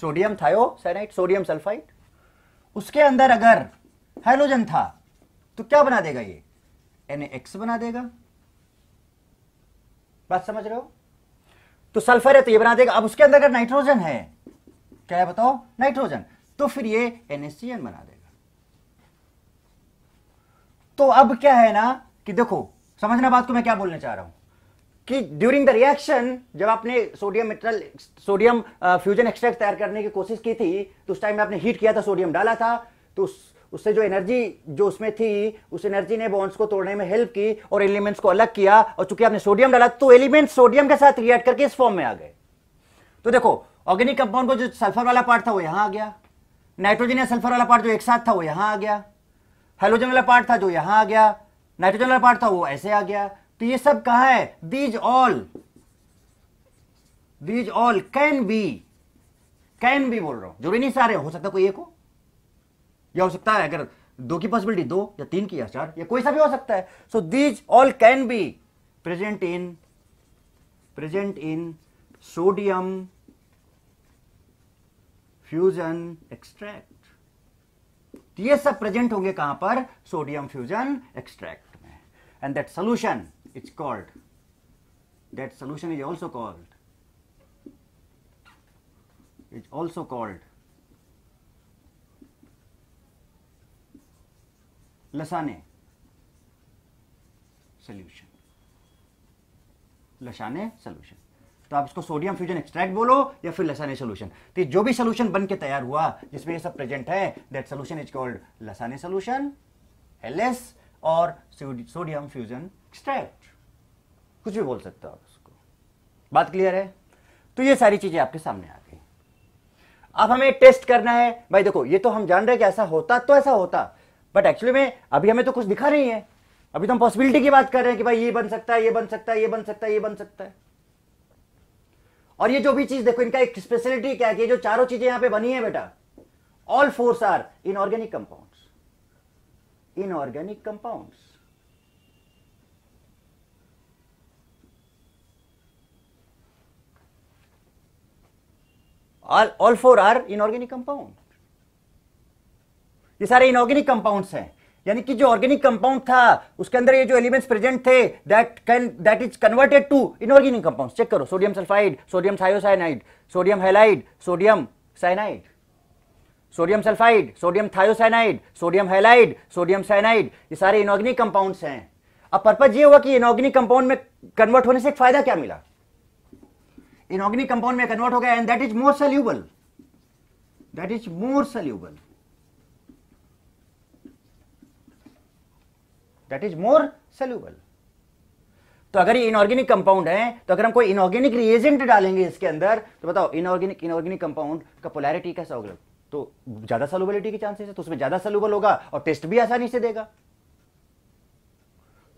sodium thiocyanide sodium sulphide उसके अंदर अगर हाइड्रोजन था तो क्या बना देगा ये एन एक्स बना देगा बात समझ रहे हो तो सल्फर है तो ये बना देगा अब उसके अंदर अगर नाइट्रोजन है क्या है बताओ नाइट्रोजन तो फिर ये एनएससीएन बना देगा तो अब क्या है ना कि देखो समझना बात को मैं क्या बोलना चाह रहा हूं कि ड्यूरिंग द रिएक्शन जब आपने sodium metal sodium fusion extract तैयार करने की कोशिश की थी तो उस टाइम में आपने हीट किया था सोडियम डाला था तो उससे जो एनर्जी जो उसमें थी उस एनर्जी ने बॉन्ड्स को तोड़ने में हेल्प की और एलिमेंट्स को अलग किया और चूंकि आपने सोडियम डाला तो एलिमेंट सोडियम के साथ रिएक्ट करके इस फॉर्म में आ गए तो देखो ऑर्गेनिक कंपाउंड को जो सल्फर वाला पार्ट था वो यहां आ गया नाइट्रोजन या सल्फर वाला पार्ट जो एक साथ था वो यहां आ गया हाइड्रोजन वाला पार्ट था जो यहां आ गया नाइट्रोजन वाला पार्ट था वो ऐसे आ गया तो ये सब कहा है these all these all can be can be बोल रहा हूं जरूरी नहीं सारे हो सकता कोई एक हो यह हो सकता है अगर दो की पॉसिबिलिटी दो या तीन की या चार या कोई सा भी हो सकता है so these all can be present in present in sodium fusion extract ये सब प्रेजेंट होंगे कहां पर सोडियम फ्यूजन एक्सट्रैक्ट में and that solution is called that solution is also called is also called Lassaigne solution Lassaigne solution तो आप इसको sodium fusion extract बोलो या फिर लसाने सोल्यूशन तो जो भी सोल्यूशन बन के तैयार हुआ जिसमें ये सब प्रेजेंट है that solution is called Lassaigne solution LS और सोडियम फ्यूजन एक्सट्रैक्ट कुछ भी बोल सकते हो आप उसको बात क्लियर है तो ये सारी चीजें आपके सामने आ गई अब हमें टेस्ट करना है भाई देखो ये तो हम जान रहे कि ऐसा होता तो ऐसा होता बट एक्चुअली में अभी हमें तो कुछ दिखा नहीं है अभी तो हम पॉसिबिलिटी की बात कर रहे हैं कि भाई ये बन सकता है ये बन सकता है ये बन सकता है ये बन सकता है और ये जो भी चीज देखो इनका एक स्पेशलिटी क्या है कि जो चारों चीजें यहां पे बनी है बेटा all fours are inorganic compounds inorganic compounds all four are in organic compound ये सारे इनऑर्गेनिक कंपाउंड्स हैं यानी कि जो ऑर्गेनिक कंपाउंड था उसके अंदर ये जो एलिमेंट्स प्रेजेंट थे that can that is converted to inorganic compounds check करो sodium sulphide sodium thiocyanide sodium halide sodium cyanide sodium sulphide sodium thiocyanide sodium halide sodium cyanide ये सारे इनऑर्गेनिक कंपाउंड्स हैं अब पर्पज ये हुआ कि इनऑर्गेनिक कंपाउंड में कन्वर्ट होने से एक फायदा क्या मिला इनऑर्गेनिक कंपाउंड में कन्वर्ट हो गया and that is more soluble that is more soluble that is more soluble तो अगर ये इनऑर्गेनिक कंपाउंड है तो अगर हम कोई इनऑर्गेनिक रिएजेंट डालेंगे इसके अंदर तो बताओ इनऑर्गेनिक इनऑर्गेनिक कंपाउंड का पोलैरिटी कैसा होगा तो ज्यादा सलूबिलिटी के चांसेस है तो उसमें ज्यादा सलूबल होगा और टेस्ट भी आसानी से देगा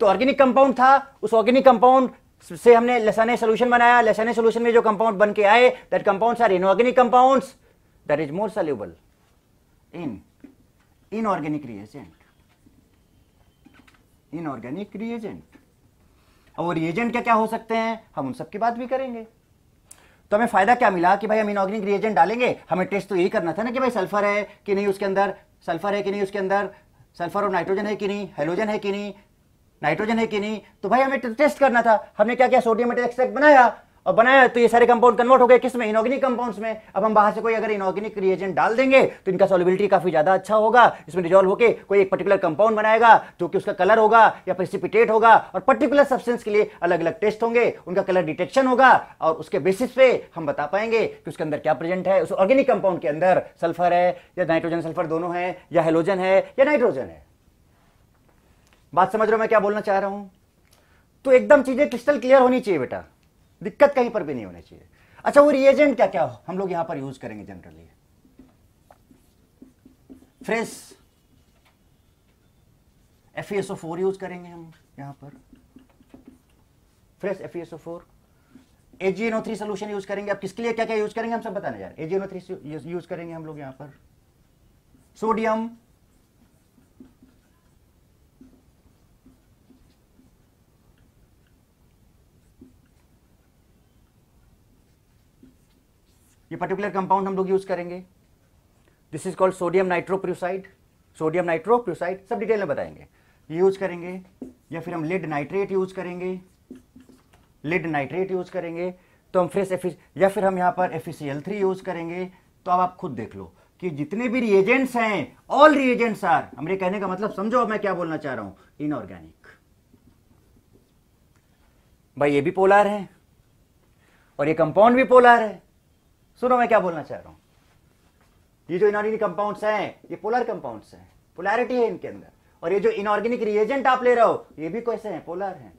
तो ऑर्गेनिक कंपाउंड था उस ऑर्गेनिक कंपाउंड से हमने लसाने सोल्यूशन बनाया लसाने सोल्यूशन में जो कंपाउंड बन के आए that compound are inorganic compound that is more soluble in inorganic reagent inorganic reagent अब वो रिएजेंट क्या क्या हो सकते हैं हम उन सबकी बात भी करेंगे तो हमें फायदा क्या मिला कि भाई हम इनऑर्गेनिक रिएजेंट डालेंगे हमें टेस्ट तो यही करना था ना कि भाई सल्फर है कि नहीं उसके अंदर सल्फर है कि नहीं उसके अंदर सल्फर और नाइट्रोजन है कि नहीं हाइड्रोजन है कि नहीं नाइट्रोजन है कि नहीं तो भाई हमें टेस्ट करना था हमने क्या क्या सोडियम एक्सट्रैक्ट बनाया और बनाया तो ये सारे कंपाउंड कन्वर्ट हो गए किस में इनऑर्गेनिक कंपाउंड्स में अब हम बाहर से कोई अगर इनऑर्गेनिक रिएजेंट डाल देंगे तो इनका सॉलिबिलिटी काफी ज्यादा अच्छा होगा इसमें डिजॉल्व होकर कोई एक पर्टिकुलर कंपाउंड बनाएगा जो कि उसका कलर होगा या प्रेसिपिटेट होगा और पर्टिकुलर सब्सटेंस के लिए अलग अलग टेस्ट होंगे उनका कलर डिटेक्शन होगा और उसके बेसिस पे हम बता पाएंगे कि उसके अंदर क्या प्रेजेंट है उस ऑर्गेनिक कंपाउंड के अंदर सल्फर है या नाइट्रोजन सल्फर दोनों है या हेलोजन है या नाइट्रोजन है बात समझ रहे हो मैं क्या बोलना चाह रहा हूं तो एकदम चीजें क्रिस्टल क्लियर होनी चाहिए बेटा दिक्कत कहीं पर भी नहीं होनी चाहिए अच्छा वो रिएजेंट क्या क्या हम लोग यहां पर यूज करेंगे generally fresh F four use करेंगे हम यहां पर fresh F four AgNO three solution use करेंगे आप किसके लिए क्या क्या यूज करेंगे हम सब बताने जा रहे हैं एजीएनओ थ्री यूज करेंगे हम लोग यहां पर सोडियम ये पर्टिकुलर कंपाउंड हम लोग यूज करेंगे this is called sodium nitroprusside sodium nitroprusside सब डिटेल में बताएंगे ये यूज करेंगे या फिर हम लेड नाइट्रेट यूज करेंगे लेड नाइट्रेट यूज करेंगे तो हम फ्रेश एफिस या फिर हम यहाँ पर एफ थ्री यूज करेंगे तो अब आप खुद देख लो कि जितने भी रिएजेंट्स हैं ऑल रिएजेंट्स आर हमारे कहने का मतलब समझो मैं क्या बोलना चाह रहा हूं इनऑर्गेनिक भाई ये भी पोलार है और ये कंपाउंड भी पोलार है सुनो मैं क्या बोलना चाह रहा हूं ये जो इनऑर्गेनिक कंपाउंड्स हैं ये पोलर कंपाउंड्स हैं पोलैरिटी है इनके अंदर और ये जो इनऑर्गेनिक रिएजेंट आप ले रहे हो ये भी कैसे हैं पोलर हैं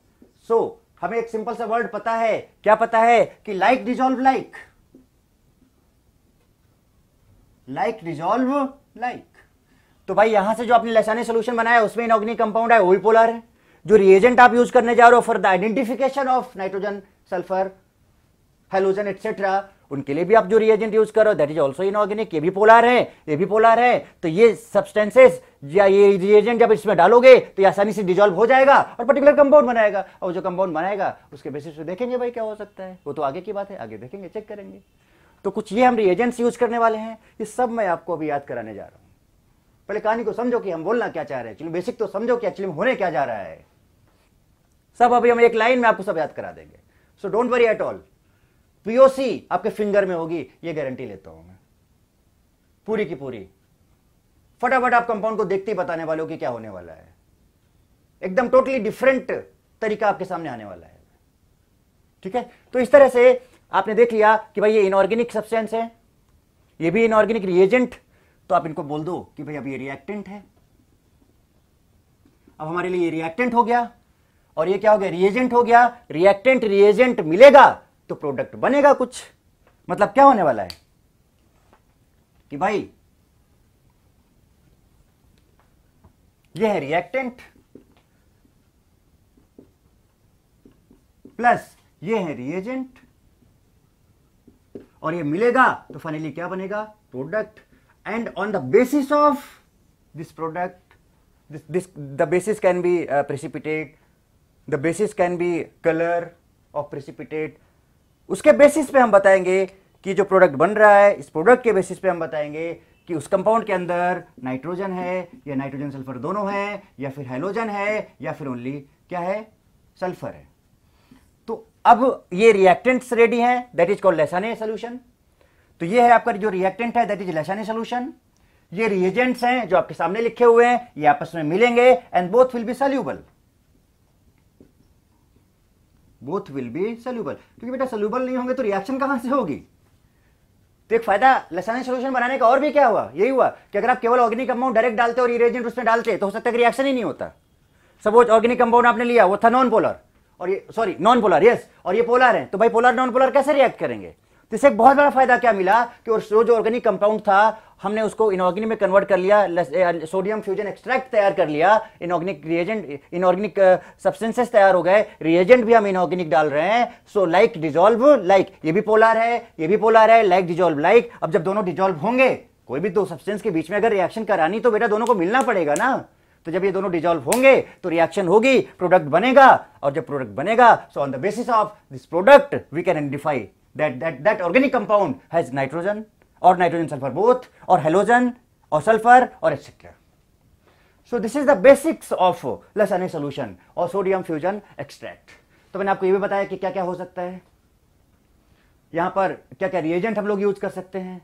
सो so, हमें एक सिंपल सा वर्ड पता है क्या पता है कि like dissolve like like dissolve like तो भाई यहां से जो आपने लसानी सोल्यूशन बनाया उसमें इनऑर्गेनिक कंपाउंड है वो भी पोलर है जो रिएजेंट आप यूज करने जा रहे हो for the identification of nitrogen sulphur halogen etcetera उनके लिए भी आप जो रिएजेंट यूज करो दैट इज ऑल्सो इनऑर्गेनिक ये भी पोलार है ये भी पोलार है तो ये सब्सटेंसेस या ये रिएजेंट जब इसमें डालोगे तो ये आसानी से डिजॉल्व हो जाएगा और पर्टिकुलर कंपाउंड बनाएगा और जो कंपाउंड बनाएगा उसके बेसिस पे देखेंगे भाई क्या हो सकता है वो तो आगे की बात है आगे देखेंगे चेक करेंगे तो कुछ ये हम रिएजेंट्स यूज करने वाले हैं ये सब मैं आपको अभी याद कराने जा रहा हूं पहले कहानी को समझो कि हम बोलना क्या चाह रहे हैं बेसिक तो समझो कि एक्चुअली होने क्या जा रहा है सब अभी हम एक लाइन में आपको सब याद करा देंगे so don't worry at all POC आपके फिंगर में होगी ये गारंटी लेता हूं मैं पूरी की पूरी फटाफट आप कंपाउंड को देखते ही बताने वाले हो कि क्या होने वाला है एकदम टोटली डिफरेंट तरीका आपके सामने आने वाला है ठीक है तो इस तरह से आपने देख लिया कि भाई ये इनऑर्गेनिक सब्सटेंस है ये भी इनऑर्गेनिक रिएजेंट तो आप इनको बोल दो कि भाई अब ये रिएक्टेंट है अब हमारे लिए रिएक्टेंट हो गया और ये क्या हो गया रिएजेंट हो गया रिएक्टेंट रिएजेंट मिलेगा तो प्रोडक्ट बनेगा कुछ मतलब क्या होने वाला है कि भाई ये है रिएक्टेंट प्लस ये है रिएजेंट और ये मिलेगा तो फाइनली क्या बनेगा product and on the basis of this product this the basis can be precipitate the basis can be colour of precipitate उसके बेसिस पे हम बताएंगे कि जो प्रोडक्ट बन रहा है इस प्रोडक्ट के बेसिस पे हम बताएंगे कि उस कंपाउंड के अंदर नाइट्रोजन है या नाइट्रोजन सल्फर दोनों है या फिर हेलोजन है या फिर ओनली क्या है सल्फर है तो अब ये रिएक्टेंट्स रेडी हैं that is called Lassaigne solution तो ये है आपका जो रिएक्टेंट है दैट इज लेसाने सोल्यूशन ये रिएजेंट्स हैं जो आपके सामने लिखे हुए हैं ये आपस में मिलेंगे and both will be soluble both will be soluble क्योंकि बेटा सोल्यूबल नहीं होंगे तो रिएक्शन कहां से होगी तो एक फायदा लसानी सोल्यूशन बनाने का और भी क्या हुआ यही हुआ कि अगर आप केवल ऑर्गेनिक कंपाउंड डायरेक्ट डालते और इरेजेंट उसमें डालते तो हो सकता है रिएक्शन ही नहीं होता सपोज ऑर्गेनिक कंपाउंड आपने लिया वो था नॉन पोलर और ये सॉरी नॉन पोलर यस और ये पोलर है तो भाई पोलर नॉन पोलर कैसे रिएक्ट करेंगे तो इससे एक बहुत बड़ा फायदा क्या मिला कि और जो ऑर्गेनिक कंपाउंड था हमने उसको इनऑर्गेनिक में कन्वर्ट कर लिया सोडियम फ्यूजन एक्सट्रैक्ट तैयार कर लिया इनऑर्गेनिक रिएजेंट इनऑर्गेनिक सब्सटेंसेस तैयार हो गए रिएजेंट भी हम इनऑर्गेनिक डाल रहे हैं सो लाइक डिजोल्व लाइक ये भी पोलार है ये भी पोलार है लाइक डिजोल्व लाइक अब जब दोनों डिजोल्व होंगे कोई भी दो सब्सटेंस के बीच में अगर रिएक्शन करानी तो बेटा दोनों को मिलना पड़ेगा ना तो जब ये दोनों डिजोल्व होंगे तो रिएक्शन होगी प्रोडक्ट बनेगा और जब प्रोडक्ट बनेगा so on the basis of this product we can identify that that that organic compound has nitrogen or nitrogen sulfur both or halogen or sulfur or etc so this is the basics of less any solution or sodium fusion extract to maine aapko ye bhi bataya ki kya kya ho sakta hai yahan par kya kya reagent hum log use kar sakte hain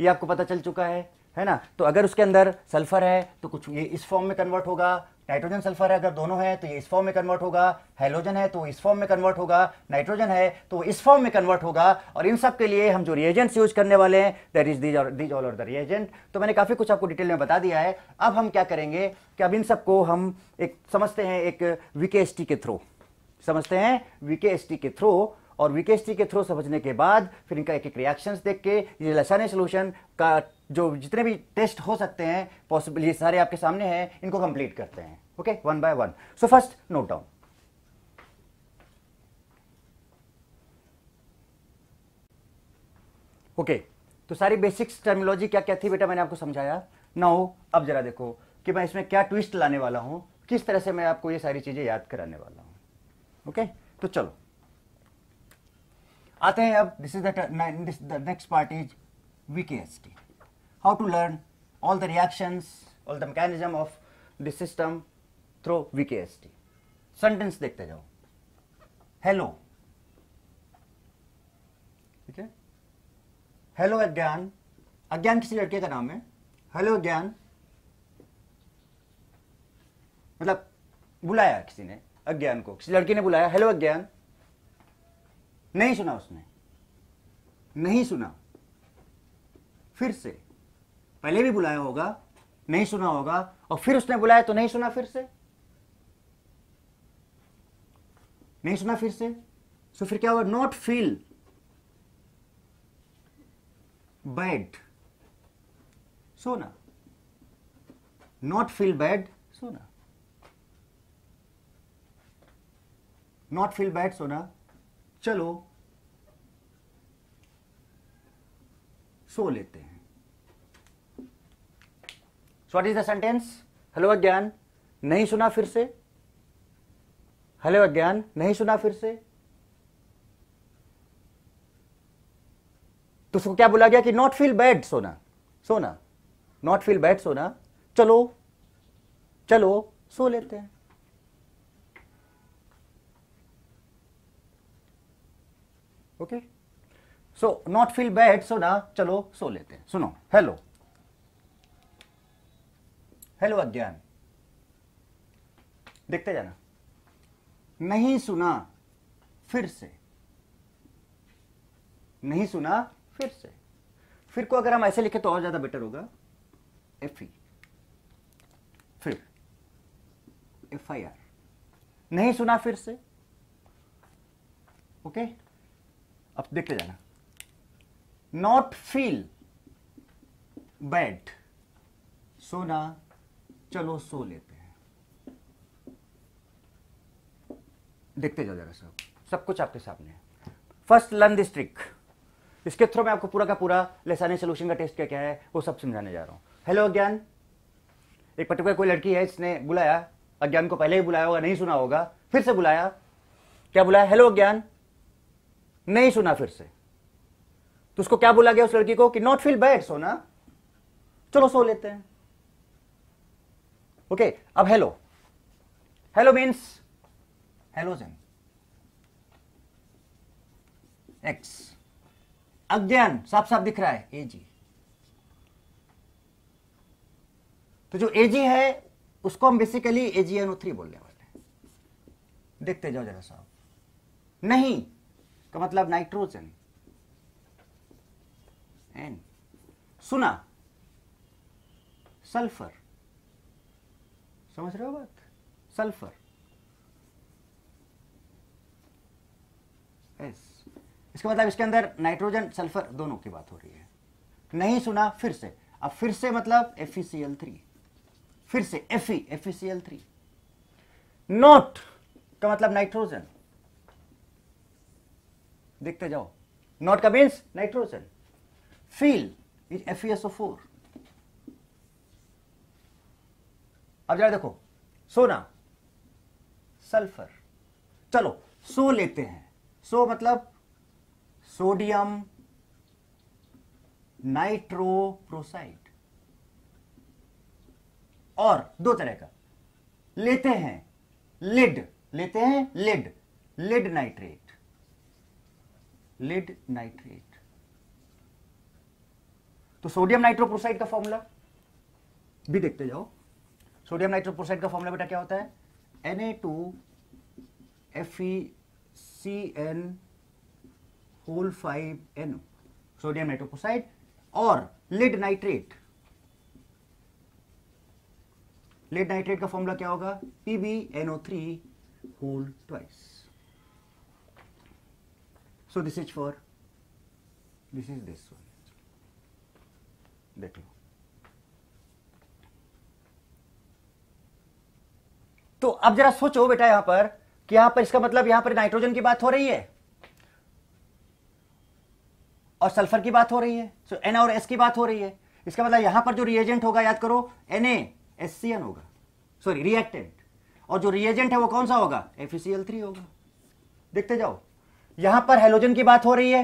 ये आपको पता चल चुका है है ना तो अगर उसके अंदर सल्फर है तो कुछ ये इस फॉर्म में कन्वर्ट होगा नाइट्रोजन सल्फर है अगर दोनों है तो ये इस फॉर्म में कन्वर्ट होगा हाइलोजन है तो इस फॉर्म में कन्वर्ट होगा नाइट्रोजन है तो इस फॉर्म में कन्वर्ट होगा और इन सब के लिए हम जो रिएजेंट्स यूज करने वाले हैं that is these these all or the reagent तो मैंने काफ़ी कुछ आपको डिटेल में बता दिया है अब हम क्या करेंगे कि अब इन सबको हम एक समझते हैं एक टी के थ्रू समझते हैं टी के थ्रू और जी के थ्रू समझने के बाद फिर इनका एक एक रिएक्शन देख के ये लसाने सोल्यूशन का जो जितने भी टेस्ट हो सकते हैं पॉसिबल ये सारे आपके सामने हैं इनको कंप्लीट करते हैं okay one by one so first note down okay तो सारी बेसिक्स टर्मिनोलॉजी क्या क्या थी बेटा मैंने आपको समझाया नाउ अब जरा देखो कि मैं इसमें क्या ट्विस्ट लाने वाला हूं किस तरह से मैं आपको ये सारी चीज़ें याद कराने वाला हूं ओके okay? तो चलो आते हैं अब this is the next part is VKST how to learn all the reactions all the mechanism of this system through VKST sentence देखते जाओ हेलो ठीक है हेलो अज्ञान अज्ञान किसी लड़के का नाम है हेलो अज्ञान मतलब बुलाया किसी ने अज्ञान को किसी लड़के ने बुलाया हेलो अज्ञान नहीं सुना उसने नहीं सुना फिर से पहले भी बुलाया होगा नहीं सुना होगा और फिर उसने बुलाया तो नहीं सुना फिर से नहीं सुना फिर से सो फिर क्या हुआ नॉट फील बैड सोना नॉट फील बैड सोना नॉट फील बैड सोना चलो सो लेते हैं what is the sentence hello अज्ञान नहीं सुना फिर से हेलो अज्ञान नहीं सुना फिर से तो उसको क्या बोला गया कि नॉट फील बैड सोना सोना नॉट फील बैड सोना चलो चलो सो लेते हैं okay so not feel bad सो ना चलो सो लेते हैं सुनो हेलो हेलो अध्ययन देखते जाना नहीं सुना फिर से नहीं सुना फिर से फिर को अगर हम ऐसे लिखे तो और ज्यादा बेटर होगा एफ ई e। फिर एफ आई आर नहीं सुना फिर से ओके okay? अब देखते जाना नॉट फील बैड सोना चलो सो लेते हैं देखते जाओ जरा सब सब कुछ आपके सामने है फर्स्ट लर्न दिस ट्रिक इसके थ्रू मैं आपको पूरा का पूरा लेसानी सोल्यूशन का टेस्ट क्या क्या है वो सब समझाने जा रहा हूं हेलो अज्ञान एक पर्टिकुलर कोई लड़की है इसने बुलाया अज्ञान को पहले ही बुलाया होगा नहीं सुना होगा फिर से बुलाया क्या बुलाया हेलो अज्ञान नहीं सुना फिर से तो उसको क्या बोला गया उस लड़की को कि नॉट फील बैड सोना चलो सो लेते हैं ओके okay, अब hello hello means halogen X अज्ञान साफ साफ दिख रहा है एजी तो जो एजी है उसको हम बेसिकली एजीएनओ थ्री बोलने वाले हैं देखते जाओ जरा साहब नहीं का मतलब नाइट्रोजन एन सुना सल्फर समझ रहे हो बात सल्फर एस इसका मतलब इसके अंदर नाइट्रोजन सल्फर दोनों की बात हो रही है नहीं सुना फिर से अब फिर से मतलब एफ थ्री e फिर से F E F three note का मतलब नाइट्रोजन देखते जाओ नॉट का means nitrogen feel is F four अब जरा देखो सोना सल्फर चलो सो लेते हैं सो मतलब सोडियम नाइट्रोप्रोसाइड और दो तरह का लेते हैं लिड लेते हैं lead lead nitrate lead nitrate तो सोडियम नाइट्रोप्रोसाइड का फॉर्मूला भी देखते जाओ सोडियम नाइट्रोप्रोसाइड का फॉर्मूला बेटा क्या होता है N A two F E C N whole five N sodium nitroprusside और लेड नाइट्रेट लेड नाइट्रेट का फॉर्मूला क्या होगा P B three whole twice So this is for this is this one. देख लो तो अब जरा सोचो बेटा यहां पर कि यहां पर इसका मतलब यहां पर नाइट्रोजन की बात हो रही है और सल्फर की बात हो रही है सो एन और एस की बात हो रही है इसका मतलब यहां पर जो रिएजेंट होगा याद करो एन एस सी एन होगा सॉरी रिएक्टेंट और जो रिएजेंट है वो कौन सा होगा एफ e होगा देखते जाओ यहां पर हेलोजन की बात हो रही है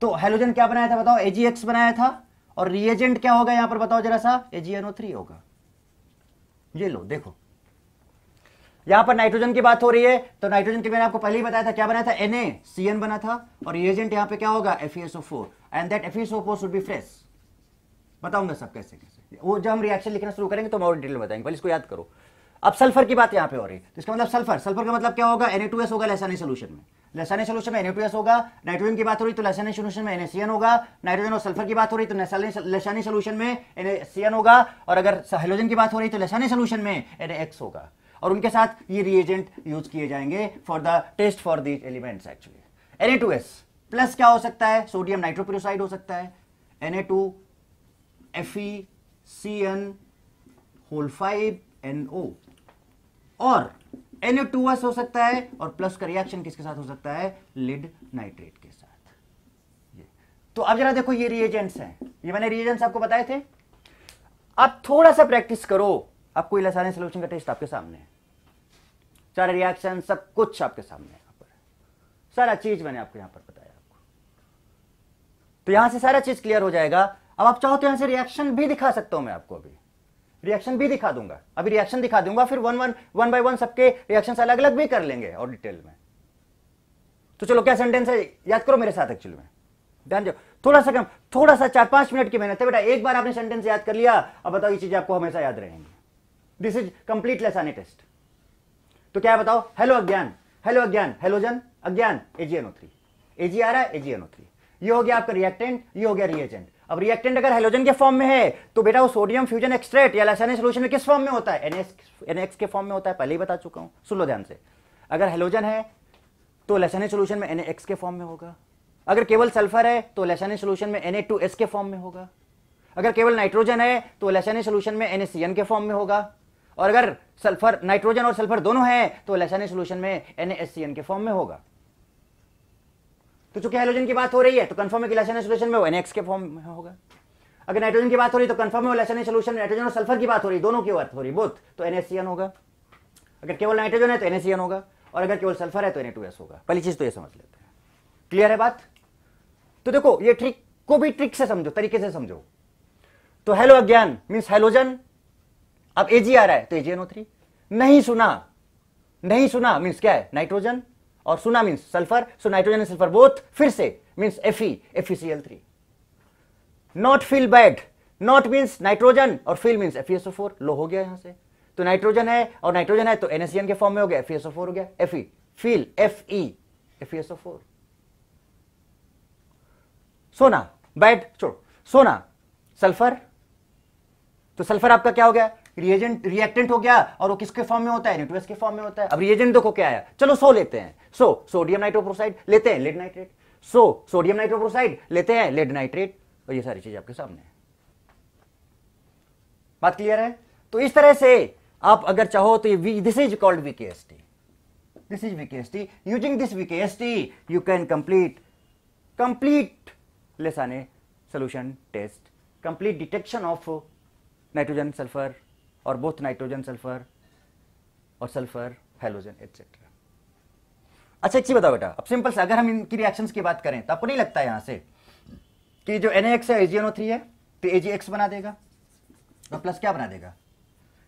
तो हेलोजन क्या बनाया था बताओ एजीएक्स बनाया था और रिएजेंट क्या होगा यहां पर बताओ जरा सा एजीएनओ थ्री होगा ये लो देखो यहां पर नाइट्रोजन की बात हो रही है तो नाइट्रोजन के मैंने आपको पहले ही बताया था क्या बनाया था एन बना था और रिएजेंट यहां पे क्या होगा F S O four and O F should be fresh बताऊंगा सब कैसे कैसे वो जब हम रिएक्शन लिखना शुरू करेंगे तो हम और डिटेल बताएंगे पहले इसको याद करो अब सल्फर की बात यहां पे हो रही है तो इसका मतलब सल्फर सल्फर का मतलब क्या होगा एस होगा लेसानी सोल्यूशन में लेसाने सोल्यूशन में एनओपीएस होगा नाइट्रोजन की बात हो रही तो लेसाने सोल्यूशन में एनएसएन होगा नाइट्रोजन और सल्फर की बात हो रही तो लेसाने सोल्यूशन में एनएसएन होगा और अगर हाइड्रोजन की बात हो रही तो लेसाने सोल्यूशन में एनएक्स होगा और उनके साथ ये रिएजेंट यूज किए जाएंगे for the test for these elements actually N plus क्या हो सकता है सोडियम नाइट्रोप्रोसाइड हो सकता है N A two F C N whole five N O और NO2S हो सकता है और प्लस का रिएक्शन किसके साथ हो सकता है लिड नाइट्रेट के साथ ये तो अब जरा देखो ये रिएजेंट्स हैं ये मैंने रिएजेंट्स आपको बताए थे अब थोड़ा सा प्रैक्टिस करो आपको इलासाइन सोल्यूशन का टेस्ट आपके सामने है सारे रिएक्शन सब कुछ आपके सामने है सारा चीज मैंने आपको यहां पर बताया आपको तो यहां से सारा चीज क्लियर हो जाएगा अब आप चाहो तो यहां से रिएक्शन भी दिखा सकता हूं मैं आपको अभी रिएक्शन भी दिखा दूंगा अभी रिएक्शन दिखा दूंगा फिर one one one by one सबके रिएक्शन अलग अलग भी कर लेंगे और डिटेल में तो चलो क्या सेंटेंस है याद करो मेरे साथ एक्चुअली में ध्यान दो थोड़ा सा कम थोड़ा सा चार पांच मिनट की मेहनत है बेटा एक बार आपने सेंटेंस याद कर लिया अब बताओ ये चीज आपको हमेशा याद रहेंगी this is complete Lassaigne test तो क्या बताओ हेलो अज्ञान हेलो अज्ञान जन अज्ञान एजीएनओ थ्री एजी आ रहा है एजीएनओ थ्री ये हो गया आपका रिएक्टेंट ये हो गया रिएजेंट अब रिएक्टेंट अगर हेलोजन के फॉर्म में है तो बेटा वो सोडियम फ्यूजन एक्सट्रेट या लसानी सोल्यूशन में किस फॉर्म में होता है एनएक्स एनएक्स के फॉर्म में होता है पहले ही बता चुका हूं सुन लो ध्यान से अगर हेलोजन है तो लसानी सोल्यूशन में एनएक्स के फॉर्म में होगा अगर केवल सल्फर है तो लसानी सोल्यूशन में एस के फॉर्म में होगा अगर केवल नाइट्रोजन है तो लसानी सोल्यूशन में एन के फॉर्म में होगा और अगर सल्फर नाइट्रोजन और सल्फर दोनों हैं तो लसानी सोल्यूशन में एन के फॉर्म में होगा तो चूंकि हाइड्रोजन की बात हो रही है तो कन्फर्म इलाशन सोल्यूशन में एनएक्स के फॉर्म में होगा अगर नाइट्रोजन की बात हो रही तो कन्फर्म इलाशन सोल्यूशन नाइट्रोजन और सल्फर की बात हो रही दोनों की बात हो रही बोथ तो एनएससीएन होगा अगर केवल नाइट्रोजन है तो एनएसियन होगा और अगर केवल सल्फर है तो एन होगा पहली चीज तो ये समझ लेते हैं क्लियर है बात तो देखो ये ट्रिक को भी ट्रिक से समझो तरीके से समझो तो हेलो अज्ञान मीन्स हेलोजन अब एजी आ रहा है तो एजीएनओ थ्री नहीं सुना नहीं सुना मीन्स क्या है नाइट्रोजन और सुना means sulphur so nitrogen and sulphur both फिर से means F E F C L three not feel bad not means nitrogen और feel means F SO four लो हो गया यहां से तो नाइट्रोजन है और नाइट्रोजन है तो एनएसएन के फॉर्म में हो गया एफ एसओ फोर हो गया F E feel F E F SO four सोना बैड छोड़ सोना सल्फर तो सल्फर आपका क्या हो गया रिएजेंट रिएक्टेंट हो गया और वो किसके फॉर्म में होता है न्यूट्रिएंट्स के फॉर्म में होता है अब रिएजेंट देखो क्या आया चलो सो लेते हैं सो सोडियम नाइट्रोप्रोसाइड लेते हैं lead nitrate so sodium nitroprusside लेते हैं लेड नाइट्रेट और ये सारी चीज आपके सामने है बात क्लियर है तो इस तरह से आप अगर चाहो तो this is called VKST this is VKST using this VKST you can complete complete Lassaigne solution test complete detection of nitrogen sulphur और बोथ नाइट्रोजन सल्फर और सल्फर हेलोजन एटसेट्रा अच्छा एक चीज बताओ बेटा अब सिंपल से अगर हम इनकी रिएक्शन की बात करें तो आपको नहीं लगता है यहाँ से कि जो एन है एजीएनओ थ्री है तो एजी एक्स बना देगा और प्लस क्या बना देगा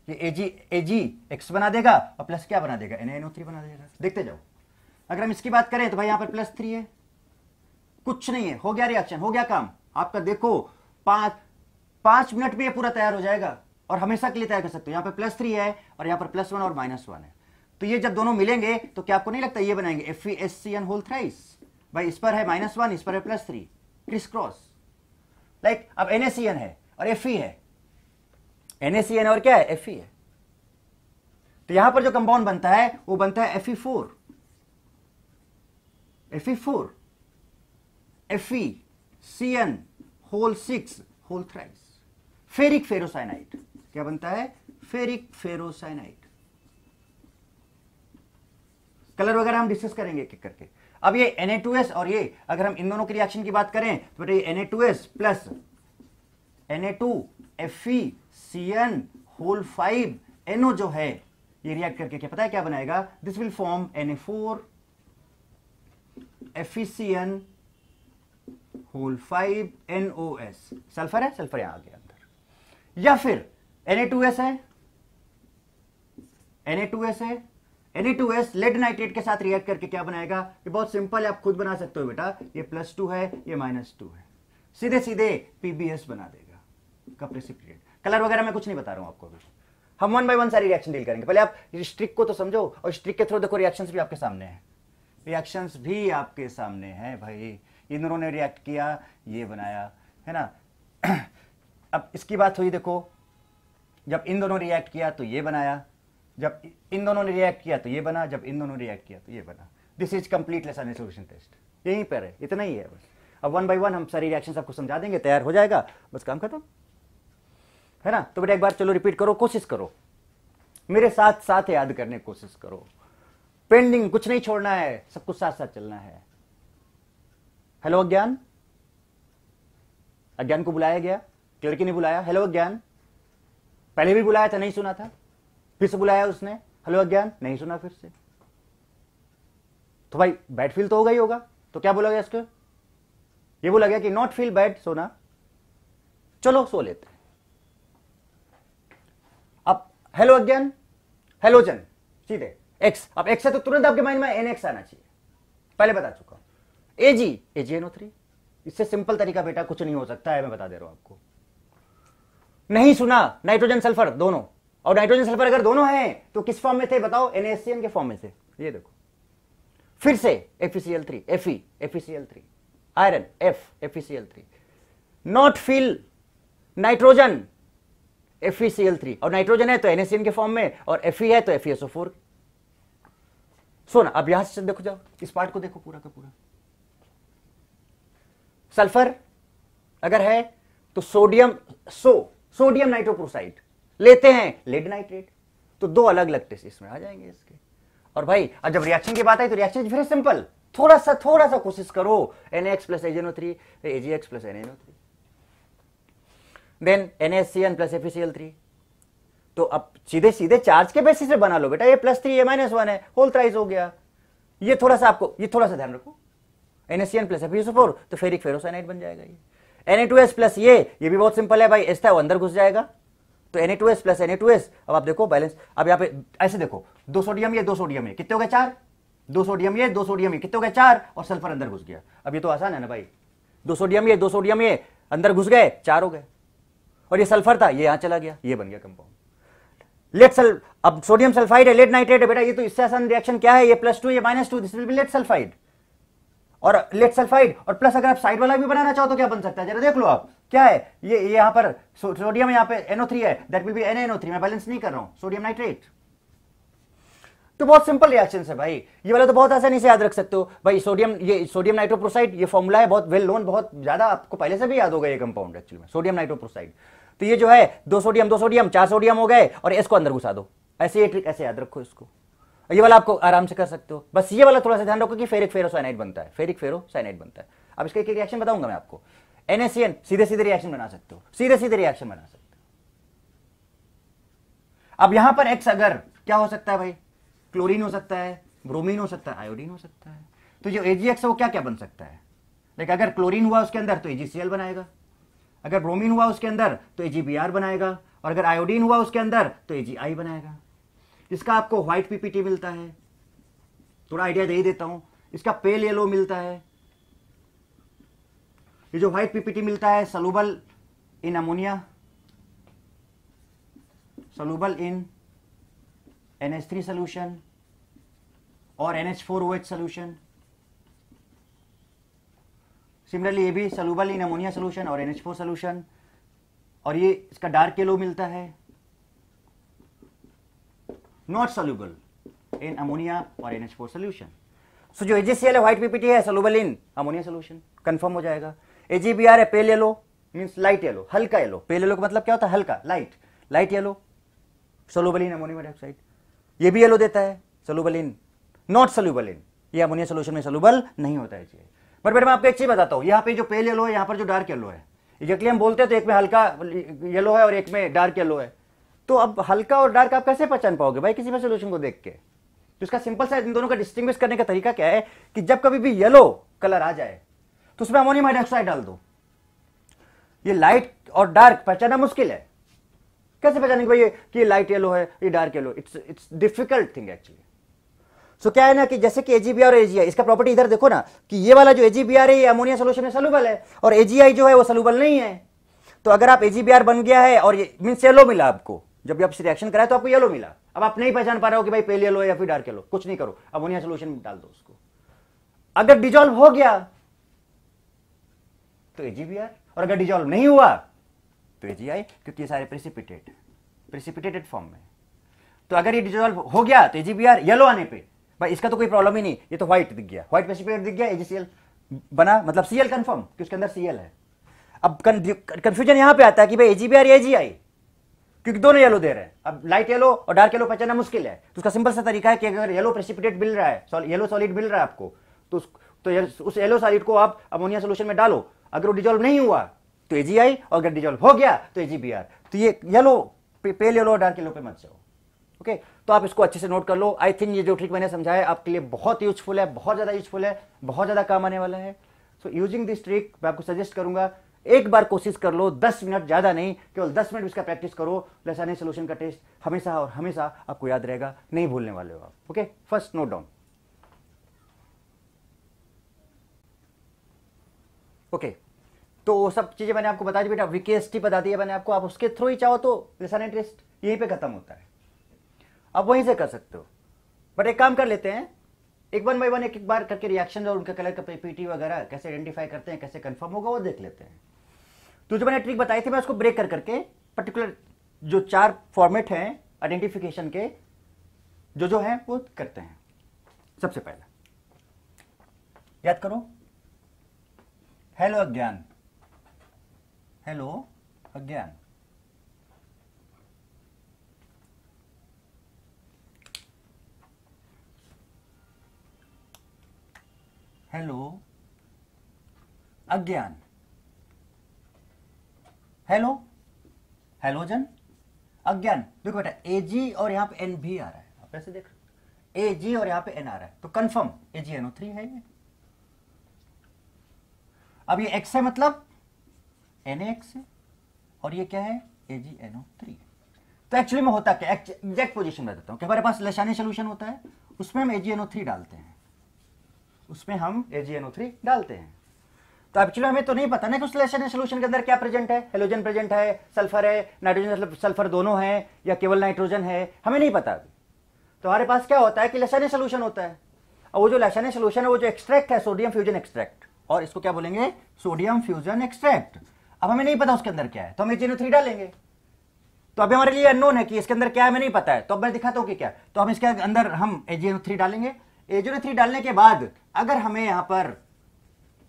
ये एजी एजी एक्स बना देगा और प्लस क्या बना देगा एन थ्री बना देगा देखते जाओ अगर हम इसकी बात करें तो भाई यहाँ पर प्लस थ्री है कुछ नहीं है हो गया रिएक्शन हो गया काम आपका देखो पाँच पाँच मिनट में यह पूरा तैयार हो जाएगा और हमेशा के लिए तैयार कर सकते हो यहाँ पर प्लस थ्री है और यहाँ पर प्लस वन और माइनस वन है तो ये जब दोनों मिलेंगे तो क्या आपको नहीं लगता ये बनाएंगे F E S C N whole thrice भाई इस पर है माइनस वन इस पर है plus three criss cross like अब एन एस एन है और एफ ई e है एन एस एन और क्या है एफ ई e है तो यहां पर जो कंपाउंड बनता है वो बनता है F E four F E four F E C N whole six whole thrice ferric ferrocyanide क्या बनता है फेरिक फेरोसाइनाइट कलर वगैरह हम डिस्कस करेंगे एक एक करके अब ये Na2S और ये अगर हम इन दोनों के रिएक्शन की बात करें तो बेटा ये Na2S plus Na2FeCN whole five NO जो है ये रिएक्ट करके क्या पता है क्या बनाएगा this will form Na4 FeCN whole five NOS sulphur है सल्फर यहां आ गया अंदर या फिर Na2S है Na2S है Na2S लेड नाइट्रेट के साथ रिएक्ट करके क्या बनाएगा ये बहुत सिंपल है आप खुद बना सकते हो बेटा ये प्लस टू है ये माइनस टू है सीधे सीधे पीबीएस बना देगा कंप्रेसिव कलर वगैरह मैं कुछ नहीं बता रहा हूं आपको अभी हम वन बाय वन सारी रिएक्शन डील करेंगे पहले आप स्ट्रिक को तो समझो और स्ट्रिक के थ्रू देखो रिएक्शन भी आपके सामने हैं रिएक्शन भी आपके सामने हैं भाई इन्होंने रिएक्ट किया ये बनाया है ना अब इसकी बात हुई देखो जब इन दोनों रिएक्ट किया तो ये बनाया जब इन दोनों ने रिएक्ट किया तो ये बना जब इन दोनों ने रिएक्ट किया तो ये बना this is complete Lassaigne solution test यहीं पर है इतना ही है बस अब वन बाई वन हम सारी रिएक्शन आपको समझा देंगे तैयार हो जाएगा बस काम खत्म है ना तो बेटा एक बार चलो रिपीट करो कोशिश करो मेरे साथ साथ याद करने की कोशिश करो पेंडिंग कुछ नहीं छोड़ना है सब कुछ साथ साथ चलना है हेलो अज्ञान अज्ञान को बुलाया गया लड़की ने बुलाया हेलो अज्ञान पहले भी बुलाया था नहीं सुना था फिर से बुलाया उसने हेलो अज्ञान नहीं सुना फिर से तो भाई बैड फील तो होगा ही होगा तो क्या बोला गया इसको ये बोला गया कि नॉट फील बैड सोना चलो सो लेते अब हेलो अज्ञान जन सीधे एक्स अब एक्स है तो तुरंत आपके माइंड में एन एक्स आना चाहिए पहले बता चुका हूं जी एनओ थ्री इससे सिंपल तरीका बेटा कुछ नहीं हो सकता है मैं बता दे रहा हूं आपको नहीं सुना नाइट्रोजन सल्फर दोनों और नाइट्रोजन सल्फर अगर दोनों हैं तो किस फॉर्म में थे बताओ एनएससीएन के फॉर्म में थे ये देखो फिर से L three F FCl three iron F FCl three not fill nitrogen FCl three और नाइट्रोजन है तो एनएससीएन के फॉर्म में और एफ है तो एफ फोर सो ना अब यहां से देखो जाओ इस पार्ट को देखो पूरा का पूरा सल्फर अगर है तो सोडियम सो सोडियम नाइट्रोप्रोसाइड लेते हैं लेड नाइट्रेट तो दो अलग अलग टेस्ट इसमें आ जाएंगे इसके और भाई और जब रिएक्शन की बात आई तो रिएक्शन वेरी सिंपल थोड़ा सा थोड़ा सा कोशिश करो N X plus AgNO three AG X plus N NO three then N S C N plus F C L three तो अब सीधे सीधे चार्ज के बेसिस से बना लो बेटा ये प्लस थ्री ये माइनस वन है होल थ्राइज हो गया ये थोड़ा सा आपको ये थोड़ा सा ध्यान रखो N S C N plus F four तो फेरिक फेरोसाइनाइड बन जाएगा ये N A two S plus ये ये भी बहुत सिंपल है भाई एस्ता वो अंदर घुस जाएगा तो N A two S plus N A two S अब आप देखो बैलेंस अब यहाँ पे ऐसे देखो दो सोडियम ये दो सोडियम है कितने हो गए चार दो सोडियम ये दो सोडियम ये कितने हो गए चार और सल्फर अंदर घुस गया अब ये तो आसान है ना भाई दो सोडियम ये दो सोडियम ये अंदर घुस गए चार हो गए और ये सल्फर था ये यहाँ चला गया ये बन गया कंपाउंड लेट सल अब सोडियम सल्फाइड है लेट नाइट्रेट है बेटा ये तो इससे आसान रिएक्शन क्या है ये प्लस टू ये minus two this will be lead sulphide और लेट सल्फाइड और प्लस अगर आप साइड वाला भी बनाना चाहो तो क्या बन सकता है जरा देख लो आप क्या है ये यहां पर सोडियम यहां पे NO3 है दैट विल बी NaNO3 मैं बैलेंस नहीं कर रहा हूं सोडियम नाइट्रेट तो बहुत सिंपल रिएक्शन है भाई ये वाला तो बहुत आसानी से याद रख सकते हो भाई सोडियम ये सोडियम नाइट्रोप्रोसाइड ये फॉर्मूला है बहुत वेल नोन बहुत ज्यादा आपको पहले से भी याद होगा ये कंपाउंड एक्चुअली में सोडियम नाइट्रोप्रोसाइड तो ये जो है दो सोडियम दो सोडियम चार सोडियम हो गए और इसको अंदर घुसा दो ऐसे ये ट्रिक ऐसे याद रखो इसको ये वाला आपको आराम से कर सकते हो बस ये वाला थोड़ा सा ध्यान रखो कि फेरिक साइनाइड बनता है फेरिक साइनाइड बनता है अब इसका एक रिएक्शन बताऊंगा मैं आपको एनएसएन सीधे सीधे रिएक्शन बना सकते हो सीधे सीधे रिएक्शन बना सकते हो अब यहां पर एक्स अगर क्या हो सकता है भाई क्लोरीन हो सकता है ब्रोमीन हो सकता है आयोडीन हो सकता है तो जो एजीएक्स है वो क्या क्या बन सकता है देखिए अगर क्लोरीन हुआ उसके अंदर तो एजीसीएल बनाएगा अगर ब्रोमीन हुआ उसके अंदर तो एजीबीआर बनाएगा और अगर आयोडीन हुआ उसके अंदर तो एजीआई बनाएगा इसका आपको व्हाइट पीपीटी मिलता है थोड़ा आइडिया दे ही देता हूं इसका पेल येलो मिलता है ये जो व्हाइट पीपीटी मिलता है soluble in ammonia soluble in NH three solution और NH four O H solution similarly ये भी सलूबल इन अमोनिया सोल्यूशन और एनएच फोर सोल्यूशन और ये इसका डार्क येलो मिलता है not soluble in ammonia or NH4 solution. So जो AgCl है white PPT है soluble in ammonia solution confirm हो जाएगा. AgBr है pale yellow means light yellow हल्का yellow pale yellow का मतलब क्या होता है हल्का light light yellow soluble in ammonium dioxide. ये भी yellow देता है soluble in not soluble in ये ammonia solution में soluble नहीं होता है चाहिए. But बेटा मैं आपको एक चीज बताता हूँ यहाँ पे जो पेल येलो है यहाँ पर जो डार्क येलो है एग्जैक्टली हम बोलते हैं तो एक में हल्का येलो है और एक में डार्क येलो है तो अब हल्का और डार्क आप कैसे पहचान पाओगे भाई किसी भी सोल्यूशन को देख के तो इसका सिंपल सा इन दोनों का डिस्टिंग करने का तरीका क्या है कि जब कभी भी येलो कलर आ जाए तो उसमें अमोनियम हाइड्रोक्साइड डाल दो ये लाइट और डार्क पहचाना मुश्किल है कैसे पहचानेंगे भाई कि ये लाइट येलो है ये dark yellow it's it's difficult thing actually so क्या है ना कि जैसे कि एजीबीआर और एजीआई इसका प्रॉपर्टी इधर देखो ना कि ये वाला जो एजीबीआर है ये अमोनिया सोल्यूशन है सलूबल है और एजीआई जो है वो सलूबल नहीं है तो अगर आप एजीबीआर बन गया है और ये मीन येलो मिला आपको जब भी आप रिएक्शन कराए तो आपको येलो मिला अब आप नहीं पहचान पा रहे हो कि भाई पहले येलो या फिर डार्क येलो कुछ नहीं करो अब उन्हें सोल्यूशन डाल दो उसको अगर डिजोल्व हो गया तो एजीबीआर और अगर डिजोल्व नहीं हुआ तो एजीआई क्योंकि ये सारे प्रेसिपिटेट प्रेसिपिटेटेड फॉर्म में तो अगर ये डिजॉल्व हो गया तो एजीबीआर येलो आने पे भाई इसका तो कोई प्रॉब्लम ही नहीं ये तो व्हाइट दिख गया व्हाइट प्रेसिपिटेट दिख गया एजीसीएल बना मतलब सीएल कंफर्म कि उसके अंदर सीएल है अब कंफ्यूजन यहां पे आता है कि भाई एजीबीआर एजीआई क्योंकि दोनों येलो दे रहे हैं अब लाइट येलो और डार्क येलो पहचाना मुश्किल है तो उसका सिंपल सा तरीका है कि अगर येलो प्रेसिपिटेट मिल रहा है येलो सॉलिड मिल रहा है आपको तो उस तो उस येलो सॉलिड को आप अमोनिया सोल्यूशन में डालो अगर वो डिजोल्व नहीं हुआ तो एजीआई और अगर डिजोल्व हो गया तो एजीबीआर तो ये येलो पेल येलो और डार्क येलो पे मत जाओ ओके तो आप इसको अच्छे से नोट कर लो आई थिंक ये जो ट्रिक मैंने समझाया आपके लिए बहुत यूजफुल है बहुत ज़्यादा यूजफुल है बहुत ज़्यादा काम आने वाला है सो यूजिंग दिस ट्रिक मैं आपको सजेस्ट करूंगा एक बार कोशिश कर लो दस मिनट ज़्यादा नहीं केवल दस मिनट इसका प्रैक्टिस करो लसानी सोल्यूशन का टेस्ट हमेशा और हमेशा आपको याद रहेगा नहीं भूलने वाले हो आप okay first note down okay तो सब चीज़ें मैंने आपको बता दी बेटा वीकेएसटी बता दिया मैंने आपको आप उसके थ्रू ही चाहो तो लसानी टेस्ट यहीं पर खत्म होता है आप वहीं से कर सकते हो बट एक काम कर लेते हैं एक वन बाई वन एक एक बार करके रिएक्शन और उनका कलर का पीटी वगैरह कैसे आइडेंटिफाई करते हैं कैसे कंफर्म होगा वो देख लेते हैं तो जो मैंने ट्रिक बताई थी मैं उसको ब्रेक कर करके पर्टिकुलर जो चार फॉर्मेट हैं आइडेंटिफिकेशन के जो जो हैं वो करते हैं सबसे पहला याद करो hello halogen halogen halogen hello halogen अज्ञान देखो बेटा ए जी और यहाँ पे एन भी आ रहा है आप ऐसे देख रहे ए जी और यहाँ पे एन आ रहा है तो confirm A G NO three है ये अब ये एक्स है मतलब एन एक्स है और ये क्या है ए जी एनओ थ्री तो एक्चुअली में होता क्या एग्जैक्ट पोजिशन में देता हूँ कि हमारे पास लशानी सोल्यूशन होता है उसमें हम ए जी एनओ थ्री डालते हैं उसमें हम ए जी एनओ थ्री डालते हैं तो एक्चुअली हमें तो नहीं पता ना कि उस सोल्यूशन के अंदर क्या प्रेजेंट है हेलोजन प्रेजेंट है सल्फर है नाइट्रोजन सल्फर मतलब दोनों है या केवल नाइट्रोजन है हमें नहीं पता अभी तो हमारे पास क्या होता है कि लेशन सोल्यूशन होता है और वो जो लेशन सोल्यूशन है वो जो एक्सट्रैक्ट है सोडियम फ्यूजन एक्सट्रैक्ट और इसको क्या बोलेंगे सोडियम फ्यूजन एक्सट्रैक्ट अब हमें नहीं पता उसके अंदर क्या है तो हम ये जीनो थ्री डालेंगे तो अभी हमारे लिए अननोन है कि इसके अंदर क्या है हमें नहीं पता है तो अब मैं दिखाता हूँ कि क्या तो हम इसके अंदर हम एजीनो थ्री डालेंगे एजीनो थ्री डालने के बाद अगर हमें यहाँ पर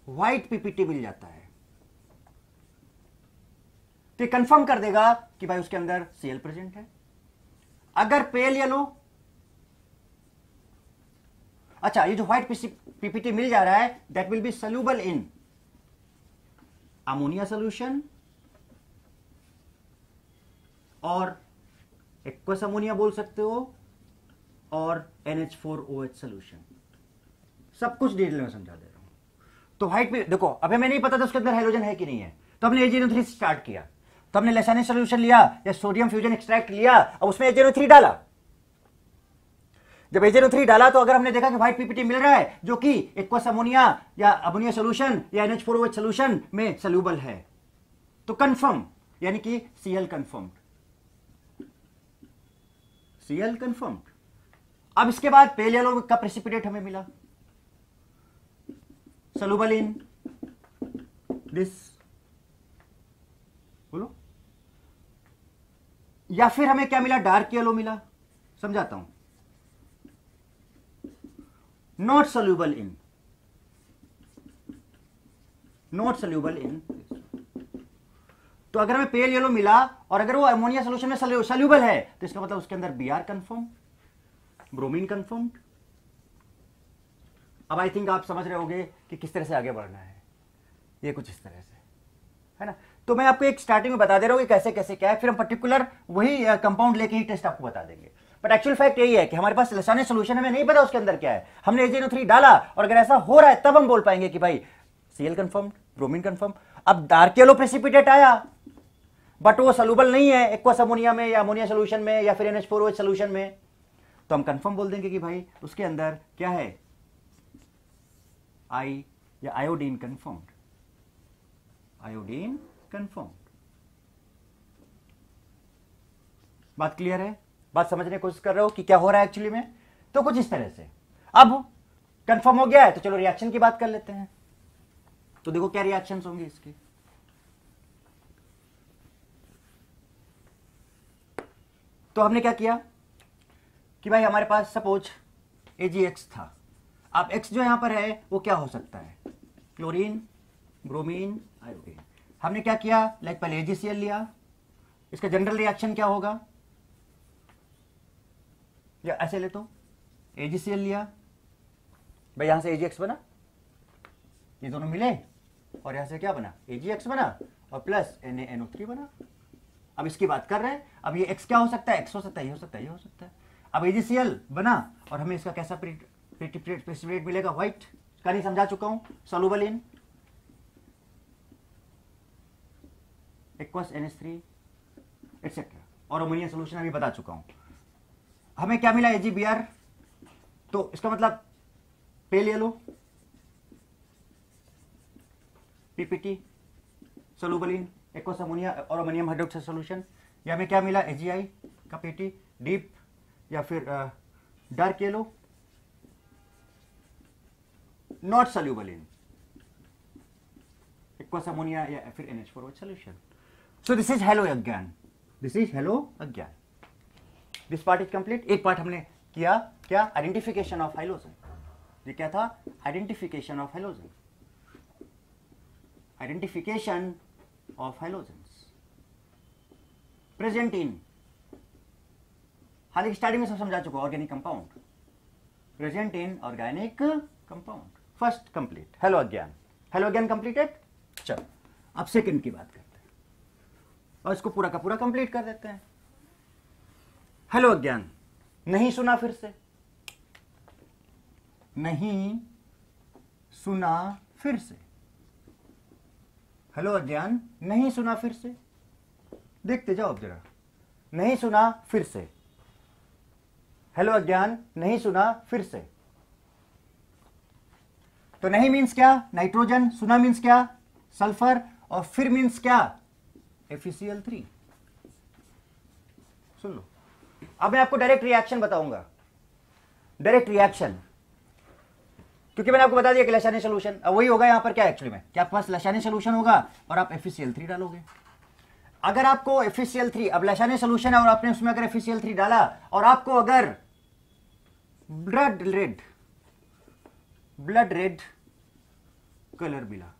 व्हाइट पीपीटी मिल जाता है तो कंफर्म कर देगा कि भाई उसके अंदर सीएल प्रेजेंट है अगर पेल येलो अच्छा ये जो व्हाइट पीपीटी मिल जा रहा है that will be soluble in ammonia solution और एक्वस अमोनिया बोल सकते हो और NH four O H solution सब कुछ डिटेल में समझा दे तो व्हाइट में देखो अभी हमें नहीं पता था उसके अंदर हाइड्रोजन है कि नहीं है तो हमने एजीरो थ्री स्टार्ट किया तो हमने लेसाने सोल्यूशन लिया या सोडियम फ्यूजन एक्सट्रैक्ट लिया और उसमें एजीरो थ्री डाला जब एजेनो थ्री डाला तो अगर हमने देखा कि व्हाइट पीपीटी मिल रहा है जो कि एक्वस अमोनिया या अमोनिया सोल्यूशन या एनएच फोर सोल्यूशन में सोल्यूबल है तो कंफर्म यानी कि सीएल कंफर्म्ड सीएल कंफर्म्ड अब इसके बाद पेल येलो का प्रेसिपिटेट हमें मिला soluble in this बोलो या फिर हमें क्या मिला डार्क येलो मिला समझाता हूं not soluble in not soluble in तो अगर हमें पेल येलो मिला और अगर वो अमोनिया सोल्यूशन में सोल्यूबल है तो इसका मतलब उसके अंदर B R confirm bromine confirmed अब आई थिंक आप समझ रहे होंगे कि किस तरह से आगे बढ़ना है ये कुछ इस तरह से है ना तो मैं आपको एक स्टार्टिंग में बता दे रहा हूँ कि कैसे कैसे क्या है फिर हम पर्टिकुलर वही कंपाउंड लेके ही टेस्ट आपको बता देंगे बट एक्चुअल फैक्ट यही है कि हमारे पास लसानी सोल्यूशन हमें नहीं पता उसके अंदर क्या है हमने एजेनो थ्री डाला और अगर ऐसा हो रहा है तब हम बोल पाएंगे कि भाई सीएल कन्फर्म ब्रोमिन कन्फर्म अब डार्केलो प्रेसिपिटेट आया बट वो सलूबल नहीं है एक्वास अमोनिया में या अमोनिया सोल्यूशन में या फिर एन एच सोल्यूशन में तो हम कन्फर्म बोल देंगे कि भाई उसके अंदर क्या है I yeah, iodine confound, iodine confound. बात क्लियर है बात समझने की कोशिश कर रहे हो कि क्या हो रहा है एक्चुअली में तो कुछ इस तरह से अब कंफर्म हो गया है तो चलो रिएक्शन की बात कर लेते हैं तो देखो क्या रिएक्शन होंगे इसके तो हमने क्या किया कि भाई हमारे पास सपोज ए था अब एक्स जो यहां पर है वो क्या हो सकता है क्लोरीन ब्रोमीन आयोडीन हमने क्या किया लाइक पहले एजीसीएल लिया इसका जनरल रिएक्शन क्या होगा या ऐसे ले तो एजीसीएल लिया भाई यहां से एजीएक्स बना ये दोनों मिले और यहां से क्या बना एजीएक्स बना और प्लस एन एनओ थ्री बना अब इसकी बात कर रहे हैं अब ये एक्स क्या हो सकता है एक्स हो सकता है ये हो सकता है ये हो सकता है अब एजीसीएल बना और हमें इसका कैसा प्रिंट प्रेसिपिटेट मिलेगा व्हाइट कहीं समझा चुका हूं soluble in aqueous NS three etcetera और अमोनिया सोल्यूशन अभी बता चुका हूं हमें क्या मिला एजीबीआर तो इसका मतलब पे ले लो PPT soluble in aqueous ammonia और अमोनियम हाइड्रोक्साइड सोल्यूशन या हमें क्या मिला एजीआई का पीटी डीप या फिर dark uh, yellow not soluble in aqueous या फिर NH4 with solution so this is halogen this is halogen this part is complete एक पार्ट हमने किया क्या आइडेंटिफिकेशन ऑफ हाइलोजन ये क्या था identification of halogen identification of halogen present in हालांकि स्टार्टिंग में सब समझा चुका organic compound present in organic compound first complete halogen halogen completed चलो अब सेकंड की बात करते हैं और इसको पूरा का पूरा कंप्लीट कर देते हैं हेलो अज्ञान नहीं सुना फिर से नहीं सुना फिर से हेलो अज्ञान नहीं सुना फिर से देखते जाओ अब जरा नहीं सुना फिर से हेलो अज्ञान नहीं सुना फिर से तो नहीं मीन्स क्या नाइट्रोजन सुना मीन्स क्या सल्फर और फिर मीन्स क्या एफिसियल थ्री e सुन लो अब मैं आपको डायरेक्ट रिएक्शन बताऊंगा डायरेक्ट रिएक्शन क्योंकि मैंने आपको बता दिया कि लसानी सोल्यूशन अब वही होगा यहां पर क्या एक्चुअली में क्या आपके पास लशानी सोल्यूशन होगा और आप एफिसियल थ्री e डालोगे अगर आपको एफिसियल थ्री e अब लशाने सोल्यूशन है और आपने उसमें अगर एफिसियल थ्री डाला और आपको अगर blood red blood red colour मिला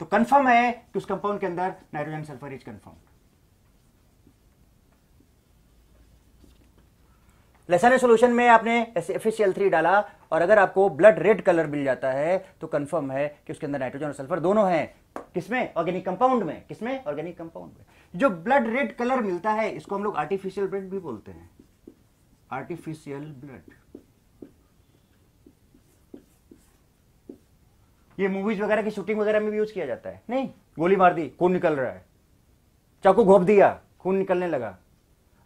तो कंफर्म है कि उस कंपाउंड के अंदर nitrogen sulphur is confirm Lassaigne solution में आपने एफ थ्री डाला और अगर आपको ब्लड रेड कलर मिल जाता है तो कंफर्म है कि उसके अंदर नाइट्रोजन और सल्फर दोनों हैं किसमें ऑर्गेनिक कंपाउंड में किसमें ऑर्गेनिक कंपाउंड में जो ब्लड रेड कलर मिलता है इसको हम लोग आर्टिफिशियल ब्लड भी बोलते हैं आर्टिफिशियल ब्लड ये मूवीज वगैरह की शूटिंग वगैरह में भी यूज किया जाता है नहीं गोली मार दी खून निकल रहा है चाकू घोप दिया खून निकलने लगा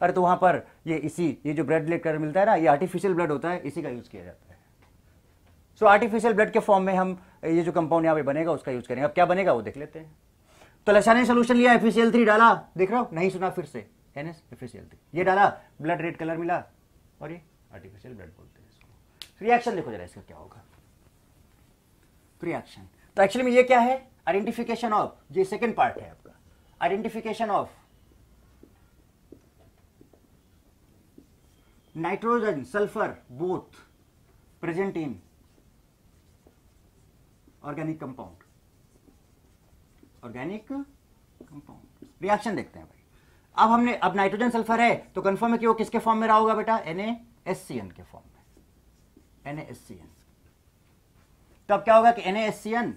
अरे तो वहां पर ये इसी ये जो ब्लड लेकर मिलता है ना ये आर्टिफिशियल ब्लड होता है इसी का यूज किया जाता है सो आर्टिफिशियल ब्लड के फॉर्म में हम ये जो कंपाउंड यहाँ पे बनेगा उसका यूज करेंगे अब क्या बनेगा वो देख लेते हैं तो लशाने सोल्यूशन लिया एफ थ्री डाला देख रहा हूँ नहीं सुना फिर से एन एस एफ थ्री ये डाला ब्लड रेड कलर मिला और ये आर्टिफिशियल ब्लड बोलते हैं इसको रिएक्शन देखो जरा इसका क्या होगा रिएक्शन तो एक्चुअली में ये क्या है आइडेंटिफिकेशन ऑफ ये सेकेंड पार्ट है आपका identification of nitrogen sulphur both present in organic compound organic compound reaction देखते हैं भाई अब हमने अब नाइट्रोजन सल्फर है तो कंफर्म है कि वो किसके फॉर्म में रहा होगा बेटा एन के फॉर्म में एन तो अब क्या होगा कि एनएससीएन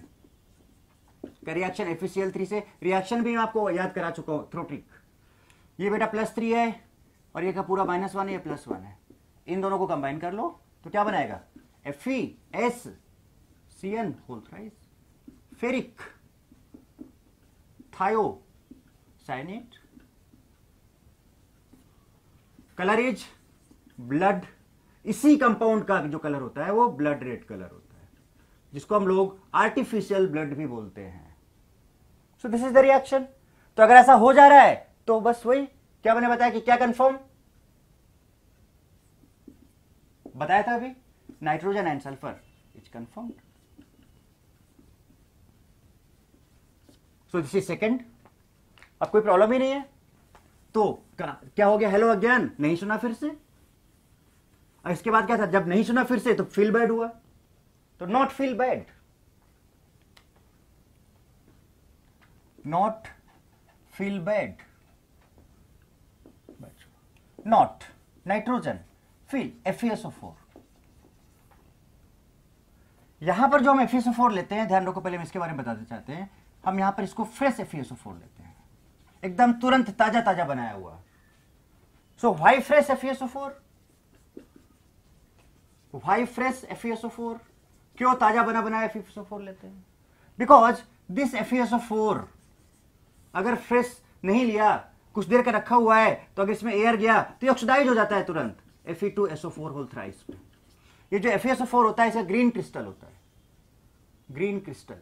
का रिएक्शन एफ थ्री से रिएक्शन भी मैं आपको याद करा चुका हूं थ्रो ट्रिक ये बेटा प्लस थ्री है और ये का पूरा माइनस वन है प्लस वन है इन दोनों को कंबाइन कर लो तो क्या बनाएगा F S C N whole thrice ferric thiocyanate colour is blood इसी कंपाउंड का जो कलर होता है वो ब्लड रेड कलर होता है जिसको हम लोग आर्टिफिशियल ब्लड भी बोलते हैं so this is the reaction तो अगर ऐसा हो जा रहा है तो बस वही क्या मैंने बताया कि क्या कंफर्म बताया था अभी nitrogen and sulphur is confirm so this is second अब कोई प्रॉब्लम ही नहीं है तो क्या हो गया हेलो अज्ञान नहीं सुना फिर से और इसके बाद क्या था जब नहीं सुना फिर से तो फील बैड हुआ to not feel bad, not feel bad, not nitrogen feel FeSO4 यहां पर जो हम FeSO4 लेते हैं ध्यान रखो पहले हम इसके बारे में बताना चाहते हैं हम यहां पर इसको फ्रेश FeSO4 लेते हैं एकदम तुरंत ताजा ताजा बनाया हुआ so why fresh FeSO4 why fresh FeSO4 क्यों ताजा बना बनाया एफ फोर लेते हैं बिकॉज दिस एफ अगर फ्रेश नहीं लिया कुछ देर का रखा हुआ है तो अगर इसमें एयर गया तो ऑक्सीडाइज हो जाता है तुरंत F E two SO four whole thrice ये जो एफ फोर होता है इसका ग्रीन क्रिस्टल होता है ग्रीन क्रिस्टल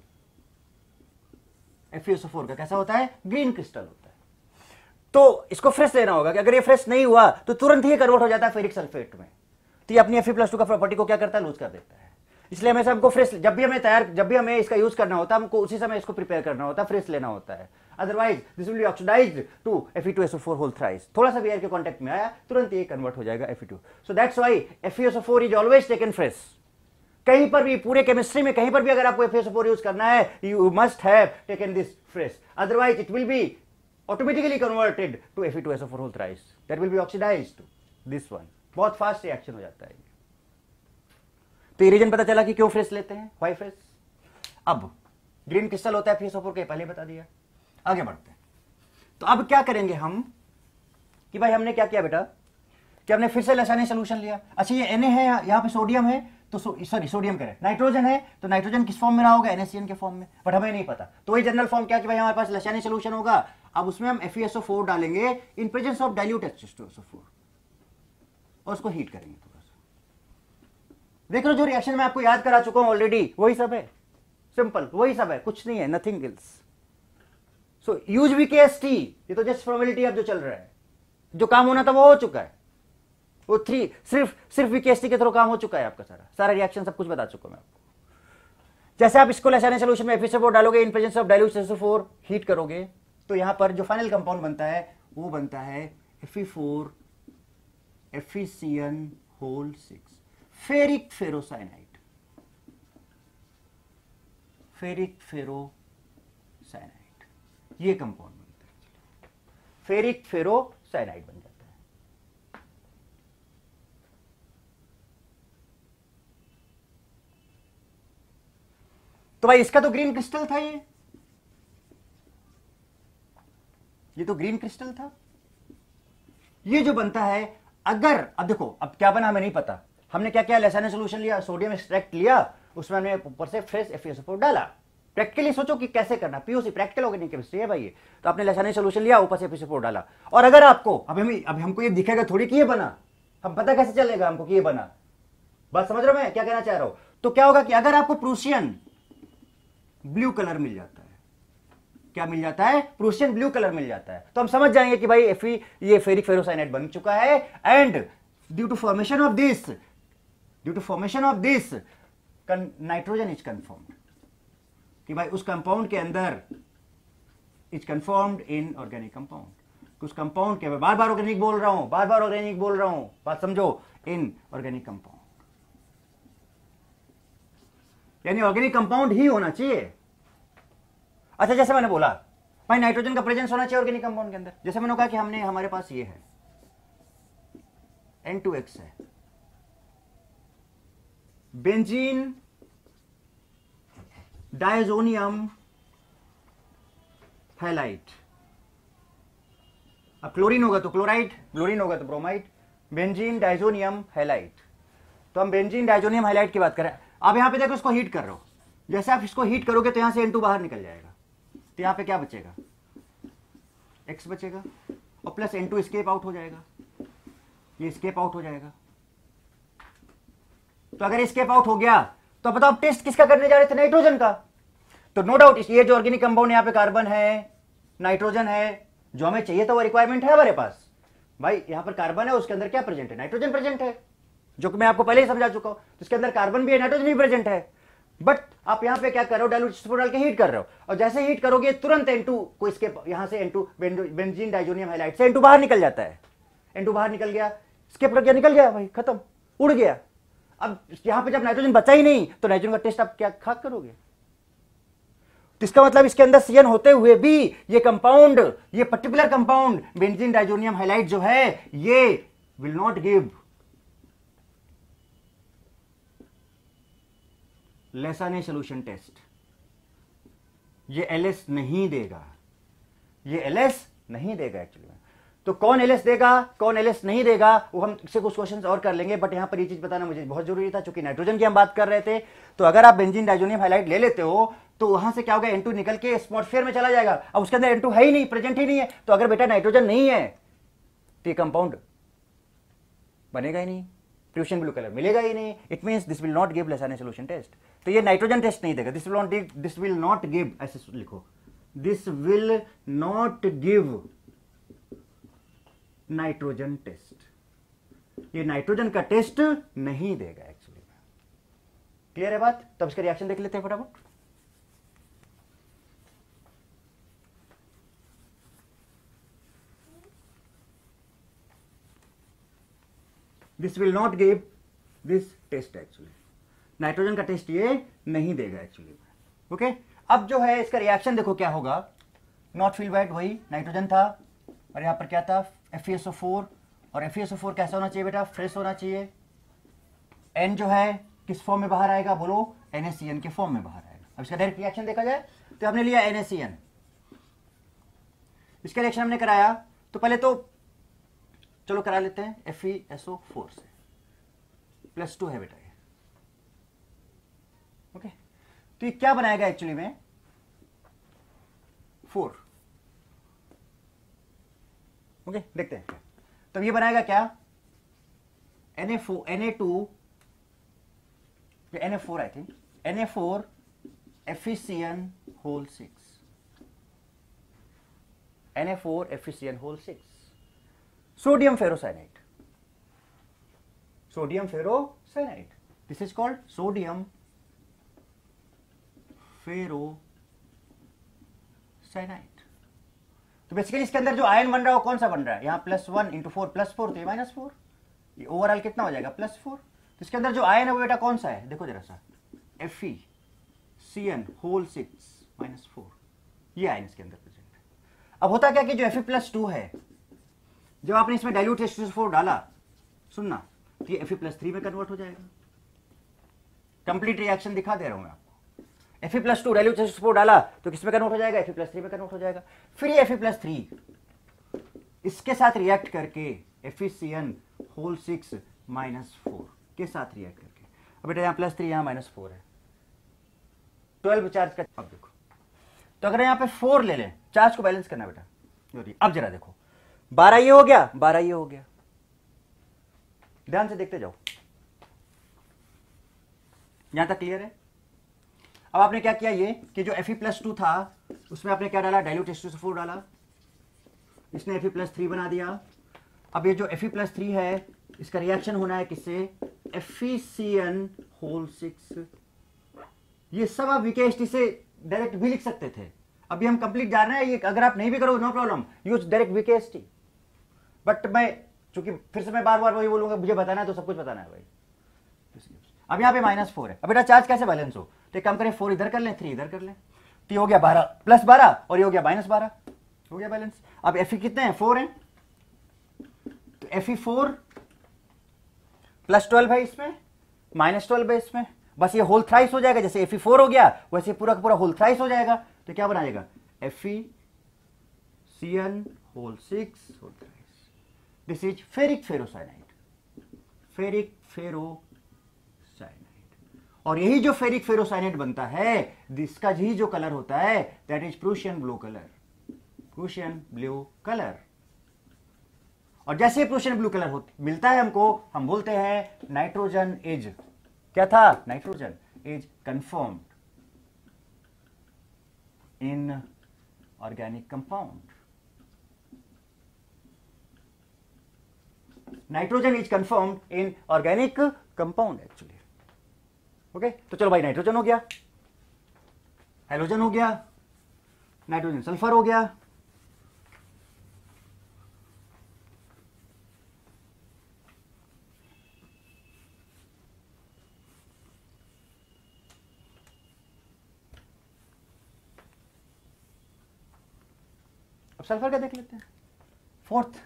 एफ का कैसा होता है ग्रीन क्रिस्टल होता है तो इसको फ्रेश देना होगा कि अगर ये फ्रेश नहीं हुआ तो तुरंत ही कन्वर्ट हो जाता है फेरिक सल्फेट में तो ये अपनी एफ e का प्रॉपर्टी को क्या करता है लूज कर देता है इसलिए हमेशा हमको फ्रेश जब भी हमें तैयार जब भी हमें इसका यूज करना होता है हमको उसी समय इसको प्रिपेयर करना होता है फ्रेश लेना होता है otherwise this will be oxidise to F two SO four whole thrice थोड़ा सा भी एयर के कॉन्टेक्ट में आया तुरंत ये कन्वर्ट हो जाएगा F two so that's why F SO four is always taken fresh कहीं पर भी पूरे केमिस्ट्री में कहीं पर भी अगर आपको एफ एसओ फोर यूज करना है you must have taken this fresh otherwise it will be automatically converted to Fe2SO4 whole thrice that will be oxidized this one बहुत फास्ट रिएक्शन हो जाता है तो ये रीजन पता चला कि क्यों फ्रेश लेते हैं वाई फ्रेश अब ग्रीन क्रिस्टल होता है फेसोफोर के पहले बता दिया आगे बढ़ते हैं तो अब क्या करेंगे हम कि भाई हमने क्या किया बेटा कि हमने फिर से लसानी सोल्यूशन लिया अच्छा ये एन है यहाँ पे सोडियम है तो सॉरी सो, सोडियम करें नाइट्रोजन है तो नाइट्रोजन किस फॉर्म में रहा होगा एनएसएन के फॉर्म में बट हमें नहीं पता तो वही जनरल फॉर्म क्या कि भाई हमारे पास लसानी सोल्यूशन होगा अब उसमें हम एफ e डालेंगे in presence of dilute H और उसको हीट करेंगे देख लो जो रिएक्शन मैं आपको याद करा चुका हूं ऑलरेडी वही सब है सिंपल वही सब है कुछ नहीं है nothing else so use V K S T ये तो जस्ट फॉर्मेलिटी अब जो चल रहा है जो काम होना था वो हो चुका है वो थ्री सिर्फ सिर्फ वी के थ्रू काम हो चुका है आपका सारा सारा रिएक्शन सब कुछ बता चुका हूं मैं आपको जैसे आप इसको लसाने सोल्यूशन में एफिस फोर डालोगे in presence of dilute four heat करोगे तो यहां पर जो फाइनल कंपाउंड बनता है वो बनता है F four F C N whole six ferric ferrocyanide ferric ferrocyanide ये कंपाउंड बनता है फेरिक फेरोसाइनाइड बन जाता है तो भाई इसका तो ग्रीन क्रिस्टल था ये ये तो ग्रीन क्रिस्टल था ये जो बनता है अगर अब देखो अब क्या बना हमें नहीं पता हमने क्या किया लेसाने सोल्यूशन लिया सोडियम एक्सट्रैक्ट लिया उसमें हमने ऊपर से फ्रेश एफ डाला प्रैक्टिकली सोचो कि कैसे करना पीओसी प्रैक्टिकल नहीं केमिस्ट्री है भाई तो आपने लेसाने सोल्यूशन लिया ऊपर से एफ डाला और अगर आपको अभी हमें अभी हमको ये दिखेगा थोड़ी कि ये बना हम पता कैसे चलेगा हमको कि ये बना बात समझ रहा हूं मैं क्या कहना चाह रहा हूं तो क्या होगा कि अगर आपको प्रूसियन ब्लू कलर मिल जाता है क्या मिल जाता है प्रूसियन ब्लू कलर मिल जाता है तो हम समझ जाएंगे कि भाई एफ ये फेरिक फेरोसाइनेट बन चुका है and due to formation of this due to formation of this nitrogen is confirmed कि भाई उस कंपाउंड के अंदर is confirmed in organic compound उस कंपाउंड के बार बार ऑर्गेनिक बोल रहा हूं बार बार ऑर्गेनिक बोल रहा हूं बात समझो इन ऑर्गेनिक कंपाउंड यानी ऑर्गेनिक कंपाउंड ही होना चाहिए अच्छा जैसे मैंने बोला भाई नाइट्रोजन का प्रेजेंस होना चाहिए ऑर्गेनिक कंपाउंड के अंदर जैसे मैंने कहा कि हमने हमारे पास ये है एन टू एक्स है बेंजीन डायजोनियम फैलाइट अब क्लोरीन होगा तो क्लोराइड क्लोरीन होगा तो ब्रोमाइड बेंजीन डायजोनियम हेलाइट तो हम बेंजीन डायजोनियम हेलाइट की बात कर रहे हैं आप यहां पे देखो इसको हीट कर रहे हो जैसे आप इसको हीट करोगे तो यहां से एन बाहर निकल जाएगा तो यहां पे क्या बचेगा एक्स बचेगा और plus N two escape out हो जाएगा ये स्केप आउट हो जाएगा तो अगर स्केप आउट हो गया तो अब बताओ टेस्ट किसका करने जा रहे थे नाइट्रोजन का तो नो डाउट ये जो ऑर्गेनिक कंपाउंड यहां पे कार्बन है नाइट्रोजन है जो हमें चाहिए था वो रिक्वायरमेंट है हमारे पास भाई यहां पर कार्बन है उसके अंदर क्या प्रेजेंट है नाइट्रोजन प्रेजेंट है जो कि मैं आपको पहले ही समझा चुका हूं तो इसके अंदर कार्बन भी है नाइट्रोजन भी प्रेजेंट है बट आप यहां पे क्या कर रहे हो डाल के हीट कर रहे हो और जैसे हीट करोगे तुरंत एन को इसके यहां से N two benzene diazonium halide से एन बाहर निकल जाता है एन बाहर निकल गया स्केप गया निकल गया भाई खत्म उड़ गया अब यहां पे जब नाइट्रोजन बचा ही नहीं तो नाइट्रोजन का टेस्ट आप क्या खाक करोगे तो इसका मतलब इसके अंदर सीएन होते हुए भी ये कंपाउंड ये particular compound benzene diazonium halide जो है ये will not give Lassaigne solution test ये एलएस नहीं देगा ये एलएस नहीं देगा एक्चुअली तो कौन एल देगा कौन एल नहीं देगा वो हम से कुछ क्वेश्चन और कर लेंगे बट यहां पर ये चीज़ बताना मुझे बहुत जरूरी था चूंकि नाइट्रोजन की हम बात कर रहे थे तो अगर आप बेंजीन डाइजोनियम हाईलाइट ले लेते हो तो वहां से क्या होगा एन निकल के स्पॉटफेयर में चला जाएगा अब उसके अंदर एन है ही नहीं प्रेजेंट ही नहीं है तो अगर बेटा नाइट्रोजन नहीं है तो ये कंपाउंड बनेगा ही नहीं ट्यूशन ब्लू कलर मिलेगा ही नहीं it means this will not give Lassaigne solution test तो ये नाइट्रोजन टेस्ट नहीं देगा this will not this will not give ऐसे लिखो this will not give nitrogen test ये नाइट्रोजन का टेस्ट नहीं देगा एक्चुअली में क्लियर है बात तब इसका रिएक्शन देख लेते हैं फटाफट this will not give this test actually nitrogen का टेस्ट ये नहीं देगा एक्चुअली ओके अब जो है इसका रिएक्शन देखो क्या होगा नॉट फील वाइट वही नाइट्रोजन था और यहां पर क्या था एफ फोर e और एफ फोर e कैसा होना चाहिए बेटा फ्रेश होना चाहिए एन जो है किस फॉर्म में बाहर आएगा बोलो एन के फॉर्म में बाहर आएगा अब इसका डायरेक्ट रिएक्शन देखा जाए तो हमने लिया एन इसका रिएक्शन हमने कराया तो पहले तो चलो करा लेते हैं एफ ई e से प्लस टू है बेटा ये ओके तो ये क्या बनाएगा एक्चुअली में फोर ओके देखते हैं तो ये बनाएगा क्या N A four N A two N A four I think N A four F C N whole six N A four F C N whole six sodium ferrocyanide sodium ferrocyanide this is called sodium ferrocyanide तो basically इसके अंदर जो ion बन रहा है वो कौन सा बन रहा है यहाँ plus one into four plus four तो ये माइनस फोर ये ओवरऑल कितना हो जाएगा प्लस फोर तो इसके अंदर जो आयन है वो बेटा कौन सा है देखो जरा सा F E C N whole six minus four ये आयन इसके अंदर प्रेजेंट है अब होता क्या कि जो एफ ई प्लस टू है जब आपने इसमें डायल्यूट एच फोर डाला सुनना तो ये एफ ई प्लस थ्री में कन्वर्ट हो जाएगा कंप्लीट रिएक्शन दिखा दे रहा हूं मैं F E plus two value four डाला तो किस में कन्वर्ट हो जाएगा एफ ई प्लस थ्री में कन्वर्ट हो जाएगा फिर ये एफ ई प्लस थ्री इसके साथ रिएक्ट करके F E C N whole six minus four के साथ रिएक्ट करके अब बेटा यहाँ प्लस थ्री यहाँ माइनस फोर है ट्वेल्व चार्ज का अब देखो तो अगर यहाँ पे फोर ले लें चार्ज को बैलेंस करना बेटा अब जरा देखो बारह ये हो गया बारह ये हो गया ध्यान से देखते जाओ यहां तक क्लियर है अब आपने क्या किया ये कि जो एफ ई प्लस टू था उसमें आपने क्या डाला डायलूट एच टू फोर डाला इसने एफ ई प्लस थ्री बना दिया अब ये जो एफ ई प्लस थ्री है इसका रिएक्शन होना है किससे F E C N whole six ये सब आप वीके से डायरेक्ट भी लिख सकते थे अभी हम कंप्लीट जा रहे हैं ये अगर आप नहीं भी करो no problem use direct V K but मैं चूंकि फिर से मैं बार बार वही बोलूंगा मुझे बताना है तो सब कुछ बताना है भाई अब यहाँ पे माइनस फोर है अब बेटा चार्ज कैसे बैलेंस हो तो काम करें फोर इधर कर लें थ्री इधर कर लें तो ये हो गया बारह प्लस बारह और ये हो गया माइनस बारह हो गया बैलेंस अब एफ e कितने हैं फोर हैं तो F E four plus twelve है इसमें माइनस ट्वेल्व है इसमें बस ये होल थ्राइस हो जाएगा जैसे एफ ई फोर हो गया वैसे पूरा का पूरा होल थ्राइस हो जाएगा तो क्या बना जाएगा F E C N whole six whole thrice this is ferric ferrocyanide ferric ferro और यही जो फेरिक फेरोसाइनेट बनता है इसका ही जो कलर होता है that is Prussian blue colour Prussian blue colour और जैसे ही प्रूशियन ब्लू कलर मिलता है हमको हम बोलते हैं नाइट्रोजन इज क्या था nitrogen is confirmed in organic compound nitrogen is confirmed in organic compound actually okay तो चलो भाई नाइट्रोजन हो गया हाइड्रोजन हो गया नाइट्रोजन सल्फर हो गया सल्फर का देख लेते हैं fourth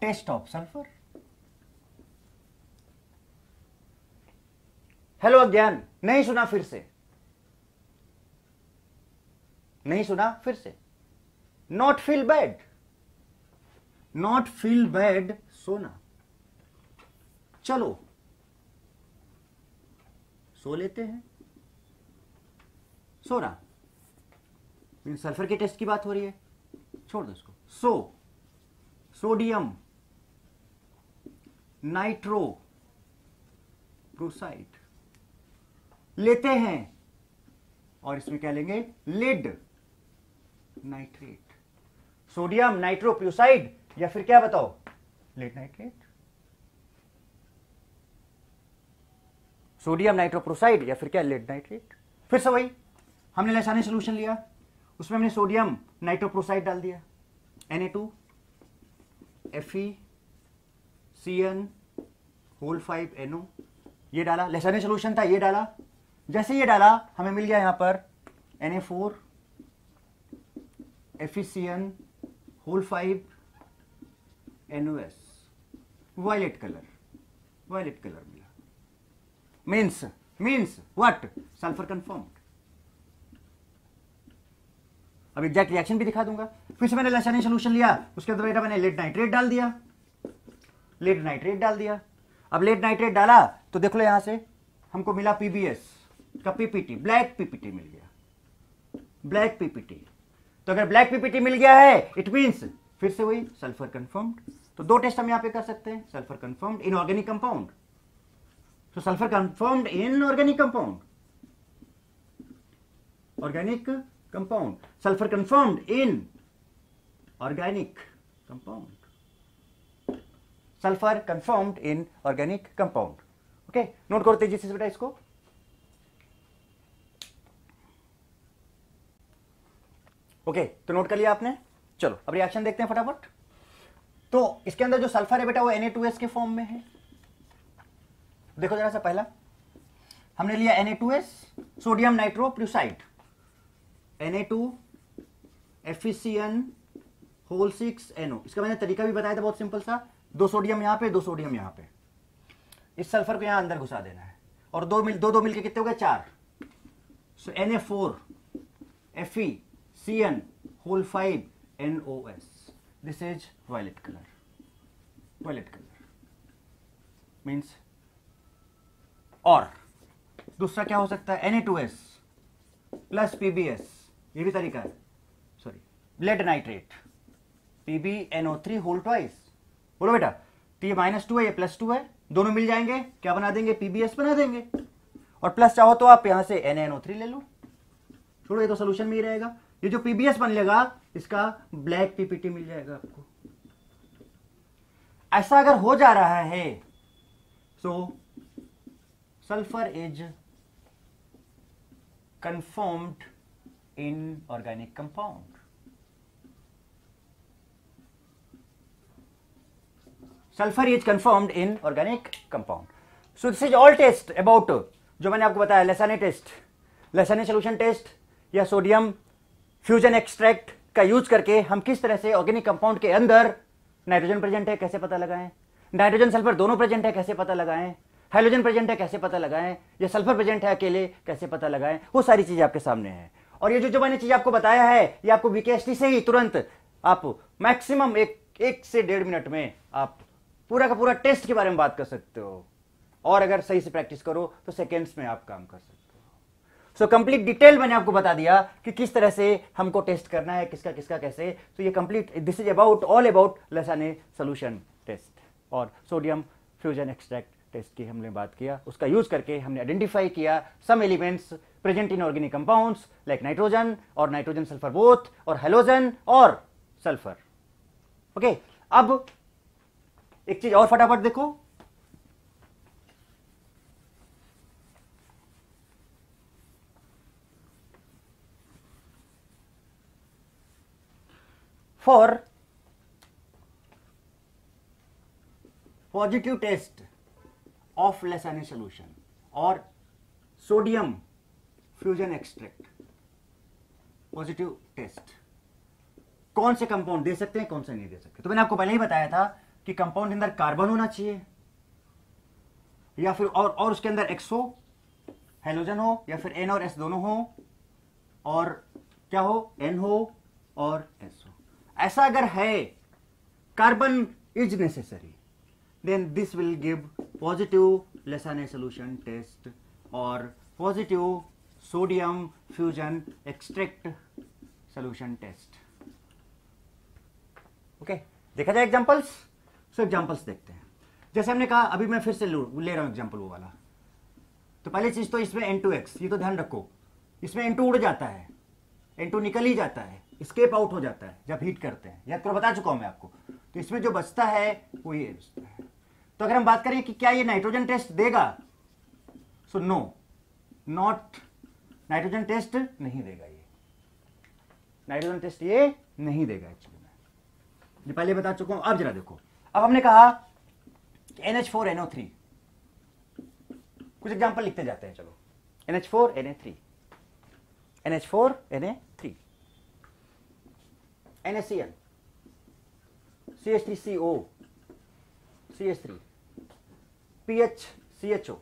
test of sulphur hello अज्ञान नहीं सुना फिर से नहीं सुना फिर से not feel bad not feel bad सोना चलो सो लेते हैं सोना सल्फर के टेस्ट की बात हो रही है छोड़ दो इसको सो सोडियम नाइट्रो प्रोसाइट लेते हैं और इसमें क्या लेंगे लिड नाइट्रेट सोडियम नाइट्रोप्यूसाइड या फिर क्या बताओ लिड नाइट्रेट सोडियम नाइट्रोप्रोसाइड या फिर क्या लिड नाइट्रेट फिर से वही हमने लसानी सोल्यूशन लिया उसमें हमने सोडियम नाइट्रोप्रोसाइड डाल दिया N A two F C N whole five N O ये डाला लेसानी सोल्यूशन था ये डाला जैसे ये डाला हमें मिल गया यहां पर N A four F C N whole five N O S violet colour violet colour मिला means means what sulphur confirmed अब एग्जैक्ट रिएक्शन भी दिखा दूंगा फिर से मैंने लसानी सोल्यूशन लिया उसके अंदर तो बेटा मैंने लेट नाइट्रेट डाल दिया लेट नाइट्रेट डाल दिया अब लेट नाइट्रेट डाला तो देख लो यहां से हमको मिला पीबीएस का पीपीटी ब्लैक पीपीटी मिल गया ब्लैक पीपीटी तो अगर ब्लैक पीपीटी मिल गया है इट मींस फिर से वही सल्फर कंफर्म्ड तो दो टेस्ट हम यहां पे कर सकते हैं sulphur confirmed in organic compound तो sulphur confirmed in organic compound organic compound sulphur confirmed in organic compound sulphur confirmed in organic compound okay note करो तेजी से बेटा इसको ओके तो नोट कर लिया आपने चलो अब रिएक्शन देखते हैं फटाफट तो इसके अंदर जो सल्फर है बेटा वो Na2S के फॉर्म में है देखो जरा सा पहला हमने लिया Na2S sodium nitroprusside Na2 F C N whole six N O इसका मैंने तरीका भी बताया था बहुत सिंपल सा दो सोडियम यहां पे दो सोडियम यहां पे इस सल्फर को यहां अंदर घुसा देना है और दो मिल दो दो मिलके कितने हो गए चार so N A four F E CN whole 5 NOS. This is violet color. Violet color means और दूसरा क्या हो सकता है Na2S प्लस PbS ये भी तरीका है sorry lead nitrate PbNO3 whole twice बोलो बेटा तो ये माइनस टू है ये प्लस टू है दोनों मिल जाएंगे क्या बना देंगे पीबीएस बना देंगे और प्लस चाहो तो आप यहां से एन थ्री ले लो छोड़ो ये तो सोल्यूशन में ही रहेगा ये जो पीबीएस बन लेगा इसका ब्लैक पीपीटी मिल जाएगा आपको ऐसा अगर हो जा रहा है so sulphur is confirmed in organic compound sulphur is confirmed in organic compound so this is all test about जो मैंने आपको बताया Lassaigne test Lassaigne solution test या सोडियम फ्यूजन एक्सट्रैक्ट का यूज करके हम किस तरह से ऑर्गेनिक कंपाउंड के अंदर नाइट्रोजन प्रेजेंट है कैसे पता लगाएं नाइट्रोजन सल्फर दोनों प्रेजेंट है कैसे पता लगाएं हाइड्रोजन प्रेजेंट है कैसे पता लगाएं या सल्फर प्रेजेंट है अकेले कैसे पता लगाएं वो सारी चीज़ आपके सामने है और ये जो जो मैंने चीज़ आपको बताया है ये आपको वीकेएसटी से ही तुरंत आप मैक्सिमम एक एक से डेढ़ मिनट में आप पूरा का पूरा टेस्ट के बारे में बात कर सकते हो और अगर सही से प्रैक्टिस करो तो सेकेंड्स में आप काम कर सकते हो सो कंप्लीट डिटेल मैंने आपको बता दिया कि किस तरह से हमको टेस्ट करना है किसका किसका कैसे तो ये complete this is about all about Lassaigne solution test और सोडियम फ्यूजन एक्सट्रैक्ट टेस्ट की हमने बात किया उसका यूज करके हमने आइडेंटिफाई किया some elements present in organic compounds like nitrogen और नाइट्रोजन सल्फर बोथ और हेलोजन और सल्फर ओके okay, अब एक चीज और फटाफट देखो for positive test of less anion solution और sodium fusion extract positive test कौन से कंपाउंड दे सकते हैं कौन से नहीं दे सकते तो मैंने आपको पहले ही बताया था कि कंपाउंड के अंदर कार्बन होना चाहिए या फिर और और उसके अंदर एक्सो हेलोजन हो या फिर एन और एस दोनों हो और क्या हो एन हो और एस हो ऐसा अगर है carbon is necessary then this will give positive Lassaigne solution test और positive sodium fusion extract solution test okay देखा जाए एग्जाम्पल्स सो एग्जाम्पल्स देखते हैं जैसे हमने कहा अभी मैं फिर से ले रहा हूं एग्जाम्पल वो वाला तो पहली चीज तो इसमें एन टू एक्स ये तो ध्यान रखो इसमें एन टू उड़ जाता है एन टू निकल ही जाता है स्केप आउट हो जाता है जब हीट करते हैं याद तो बता चुका हूं मैं आपको तो इसमें जो बचता है वो ये बचता है तो अगर हम बात करें कि क्या ये नाइट्रोजन टेस्ट देगा so no not nitrogen test नहीं देगा ये नाइट्रोजन टेस्ट ये नहीं देगा एक्चुअली मैं पहले बता चुका हूं अब जरा देखो अब हमने कहा N H four N O three कुछ एग्जाम्पल लिखते जाते हैं चलो N H four N A three N H four N A NaCl, CH3CO. CH3. PH, CHO.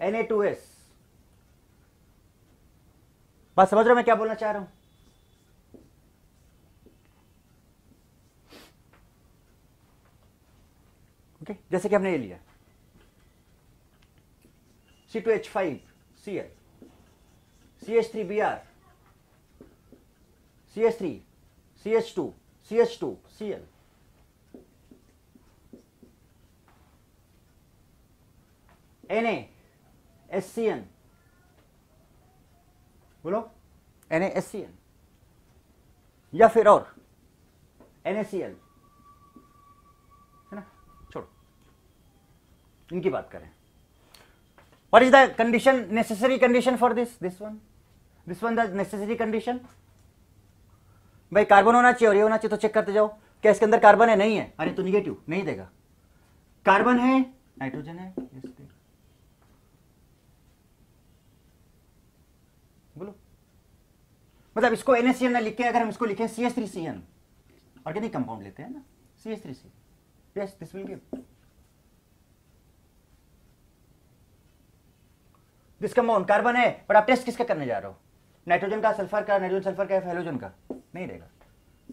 Na2S. बात समझ रहे हो मैं क्या बोलना चाह रहा हूं okay? जैसे कि हमने ये लिया C2H5 Cl CH3Br CH3, CH2, CH2, Cl. Na, SCN. बोलो एन एस सी एन या फिर और एन है ना छोड़ो इनकी बात करें what is the condition necessary condition for this this one this one the necessary condition भाई कार्बन होना चाहिए और ये होना चाहिए तो चेक करते जाओ क्या इसके अंदर कार्बन है नहीं है अरे तो निगेटिव नहीं देगा कार्बन है नाइट्रोजन है बोलो मतलब इसको एनएससीएन ना लिखे अगर हम इसको लिखे C S three C N organic compound लेते हैं ना C S three C yes this will give this compound carbon है पर आप टेस्ट किसका करने जा रहे हो नाइट्रोजन का सल्फर का नाइट्रोजन सल्फर का हैलोजन का नहीं देगा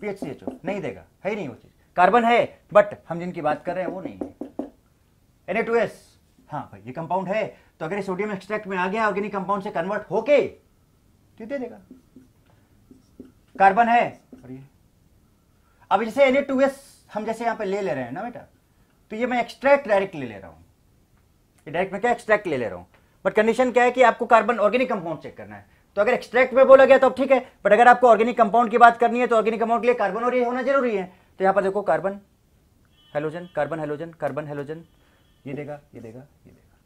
पीएचसीएचओ नहीं देगा है ही नहीं वो चीज कार्बन है बट हम जिनकी बात कर रहे हैं वो नहीं है एन ए टू एस हाँ भाई ये कंपाउंड है तो अगर ये सोडियम एक्सट्रैक्ट में आ गया ऑर्गेनिक कंपाउंड से कन्वर्ट होके तो दे देगा कार्बन है और ये अब जैसे एन ए टू एस हम जैसे यहां पे ले ले रहे हैं ना बेटा तो ये मैं एक्सट्रैक्ट डायरेक्ट ले ले रहा हूं डायरेक्ट मैं क्या एक्सट्रैक्ट ले ले रहा हूं बट कंडीशन क्या है कि आपको कार्बन ऑर्गेनिक कंपाउंड चेक करना है तो अगर एक्सट्रैक्ट में बोला गया तो ठीक है बट अगर आपको ऑर्गेनिक कंपाउंड की बात करनी है तो ऑर्गेनिक कंपाउंड के लिए कार्बन और ये होना जरूरी है तो यहाँ पर देखो carbon halogen carbon halogen carbon halogen ये देगा ये देगा ये देगा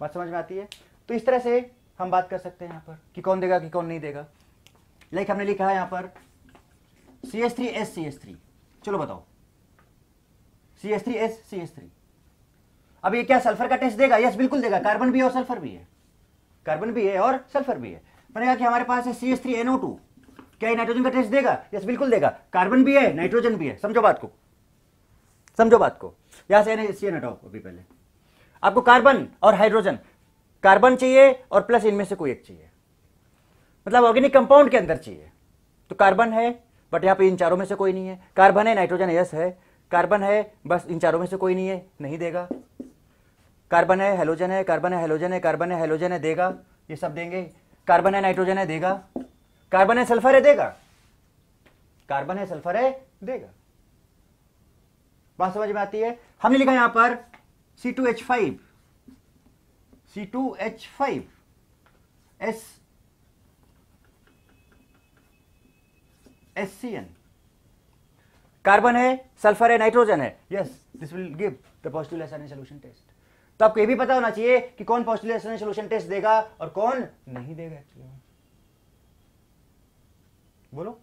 बात समझ में आती है तो इस तरह से हम बात कर सकते हैं यहाँ पर कि कौन देगा कि कौन नहीं देगा लाइक हमने लिखा है यहाँ पर C S three S C S three चलो बताओ C S three S C S three अब ये क्या सल्फर का टेस्ट देगा यस बिल्कुल देगा कार्बन भी और सल्फर भी है कार्बन भी है और सल्फर भी है मैंने कहा कि हमारे पास है C S three N O two क्या नाइट्रोजन का टेस्ट देगा यस बिल्कुल देगा कार्बन भी है नाइट्रोजन भी है समझो बात को समझो बात को यहां से सी एन हटाओ अभी पहले आपको कार्बन और हाइड्रोजन कार्बन चाहिए और प्लस इनमें से कोई एक चाहिए मतलब ऑर्गेनिक कंपाउंड के अंदर चाहिए तो कार्बन है बट यहाँ पे इन चारों में से कोई नहीं है कार्बन है नाइट्रोजन यस है कार्बन है बस इन चारों में से कोई नहीं है नहीं देगा कार्बन है हेलोजन है कार्बन है हेलोजन है कार्बन है हेलोजन है देगा ये सब देंगे कार्बन है नाइट्रोजन है देगा कार्बन है सल्फर है देगा कार्बन है सल्फर है देगा बात समझ में आती है हमने लिखा यहां पर C two H five C two H five S S C N carbon है सल्फर है नाइट्रोजन है yes this will give the positive Lassaigne solution test तो आपको ये भी पता होना चाहिए कि कौन पॉस्टुलेशन सोल्यूशन टेस्ट देगा और कौन नहीं देगा एक्चुअली बोलो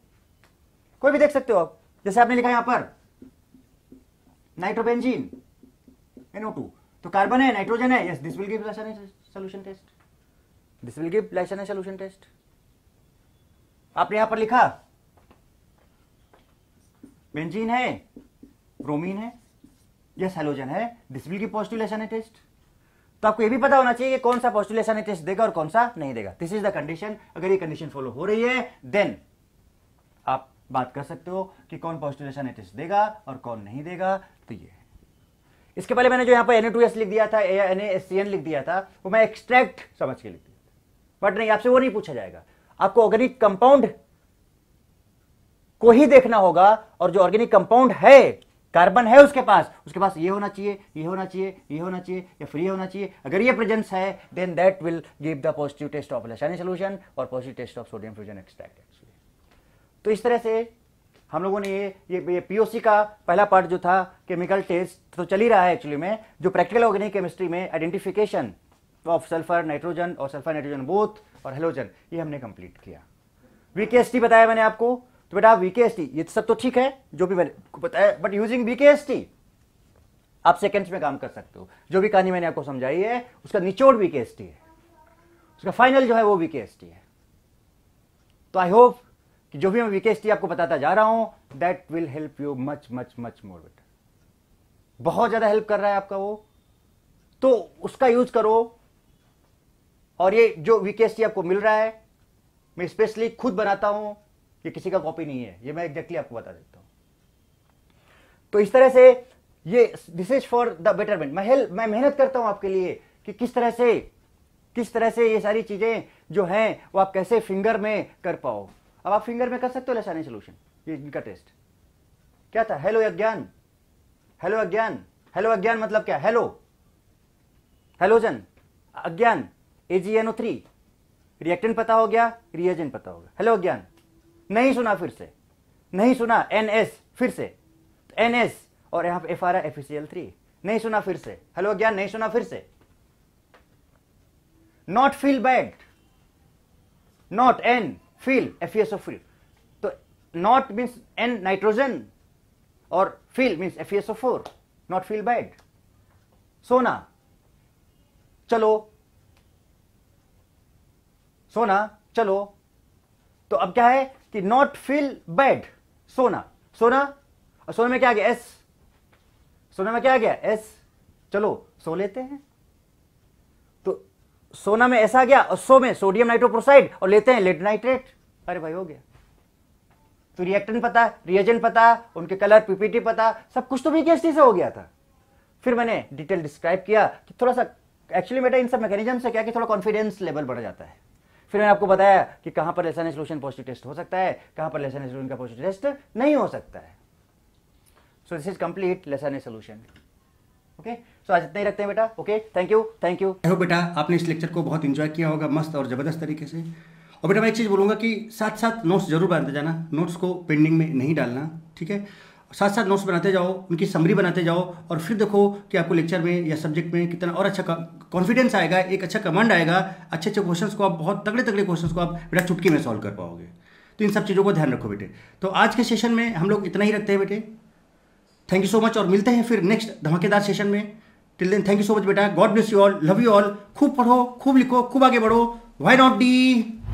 कोई भी देख सकते हो आप जैसे आपने लिखा यहां पर नाइट्रोबेंजीन एनओ टू तो कार्बन है नाइट्रोजन है yes this will give solution test this will give Lassaigne solution test आपने यहां पर लिखा बेंजीन है ब्रोमीन है यस हेलोजन है this will give postulation test तो आपको ये भी पता होना चाहिए कि कौन सा पॉस्टुलेशन टेस्ट देगा और कौन सा नहीं देगा दिस इज द कंडीशन अगर ये कंडीशन फॉलो हो रही है देन आप बात कर सकते हो कि कौन पॉस्टुलेशन टेस्ट देगा और कौन नहीं देगा तो ये इसके पहले मैंने जो यहाँ पर एन लिख दिया था एन लिख दिया था वो मैं एक्सट्रैक्ट समझ के लिख दिया था बट नहीं आपसे वो नहीं पूछा जाएगा आपको ऑर्गेनिक कंपाउंड को ही देखना होगा और जो ऑर्गेनिक कंपाउंड है कार्बन है उसके पास उसके पास ये होना चाहिए ये होना चाहिए ये होना चाहिए या फ्री होना चाहिए अगर ये प्रेजेंस है then that will give the positive test of Lassaigne solution और positive test of sodium fusion extract actually तो इस तरह से हम लोगों ने ये ये, ये पीओसी का पहला पार्ट जो था केमिकल टेस्ट तो चल ही रहा है एक्चुअली में जो प्रैक्टिकल ऑर्गेनिक केमिस्ट्री में आइडेंटिफिकेशन ऑफ सल्फर नाइट्रोजन और सल्फर नाइट्रोजन बोथ और हेलोजन ये हमने कंप्लीट किया वीकेएसटी बताया मैंने आपको तो बेटा आप वीकेएसटी ये सब तो ठीक है जो भी मैंने को बताया बट यूजिंग वीकेएसटी आप सेकेंड्स में काम कर सकते हो जो भी कहानी मैंने आपको समझाई है उसका निचोड़ वीकेएसटी है उसका फाइनल जो है वो वीकेएसटी है तो आई होप कि जो भी मैं वीकेएसटी आपको बताता जा रहा हूं that will help you much much much more better बहुत ज्यादा हेल्प कर रहा है आपका वो तो उसका यूज करो और ये जो वीकेएसटी आपको मिल रहा है मैं स्पेशली खुद बनाता हूं ये किसी का कॉपी नहीं है ये मैं एग्जैक्टली आपको बता देता हूं तो इस तरह से ये this is for the betterment मैं मैं मेहनत करता हूं आपके लिए कि किस तरह से किस तरह से ये सारी चीज़ें जो हैं वो आप कैसे फिंगर में कर पाओ अब आप फिंगर में कर सकते हो लसानी सोल्यूशन ये इनका टेस्ट क्या था hello halogen halogen hello अज्ञान मतलब क्या हेलो हेलोजन अज्ञान A G N O three reactant पता हो गया रिएजेंट पता होगा हेलो अज्ञान नहीं सुना फिर से नहीं सुना एन एस फिर से एन एस और यहां पर एफ आर आई एफिसियल एफ एल थ्री नहीं सुना फिर से हेलो ज्ञान नहीं सुना फिर से not feel bad not N feel F S of feel तो नॉट मीन्स एन नाइट्रोजन और feel means F S O four not feel bad सोना चलो सोना चलो तो अब क्या है कि नॉट फील बैड सोना सोना और सोना में क्या आ गया एस सोना में क्या आ गया एस चलो सो लेते हैं तो सोना में ऐसा आ गया और सो में सोडियम नाइट्रोप्रोसाइड और लेते हैं लेड नाइट्रेट अरे भाई हो गया तो रिएक्टेंट पता रिएजेंट पता उनके कलर पीपीटी पता सब कुछ तो बीकेएसटी से हो गया था फिर मैंने डिटेल डिस्क्राइब किया कि थोड़ा सा एक्चुअली बेटा इन सब मैकेनिज्म से क्या कि थोड़ा कॉन्फिडेंस लेवल बढ़ जाता है फिर मैंने आपको बताया कि कहां पर लेसन सोल्यूशन पॉजिटिव टेस्ट हो सकता है कहां पर लेसन सोल्यूशन का पॉजिटिव टेस्ट नहीं हो सकता है so this is complete Lassaigne solution okay so आज इतना ही रखते हैं बेटा okay thank you thank you I hope बेटा आपने इस लेक्चर को बहुत इंजॉय किया होगा मस्त और ज़बरदस्त तरीके से और बेटा मैं एक चीज़ बोलूंगा कि साथ साथ नोट्स जरूर बांधते जाना नोट्स को पेंडिंग में नहीं डालना ठीक है साथ साथ नोट्स बनाते जाओ उनकी समरी बनाते जाओ और फिर देखो कि आपको लेक्चर में या सब्जेक्ट में कितना और अच्छा कॉन्फिडेंस आएगा एक अच्छा कमांड आएगा अच्छे अच्छे क्वेश्चंस को आप बहुत तगड़े तगड़े क्वेश्चंस को आप बेटा चुटकी में सॉल्व कर पाओगे तो इन सब चीज़ों को ध्यान रखो बेटे तो आज के सेशन में हम लोग इतना ही रखते हैं बेटे थैंक यू सो मच और मिलते हैं फिर नेक्स्ट धमाकेदार सेशन में till then thank you so much बेटा God bless you all love you all खूब पढ़ो खूब लिखो खूब आगे बढ़ो वाई नॉट डी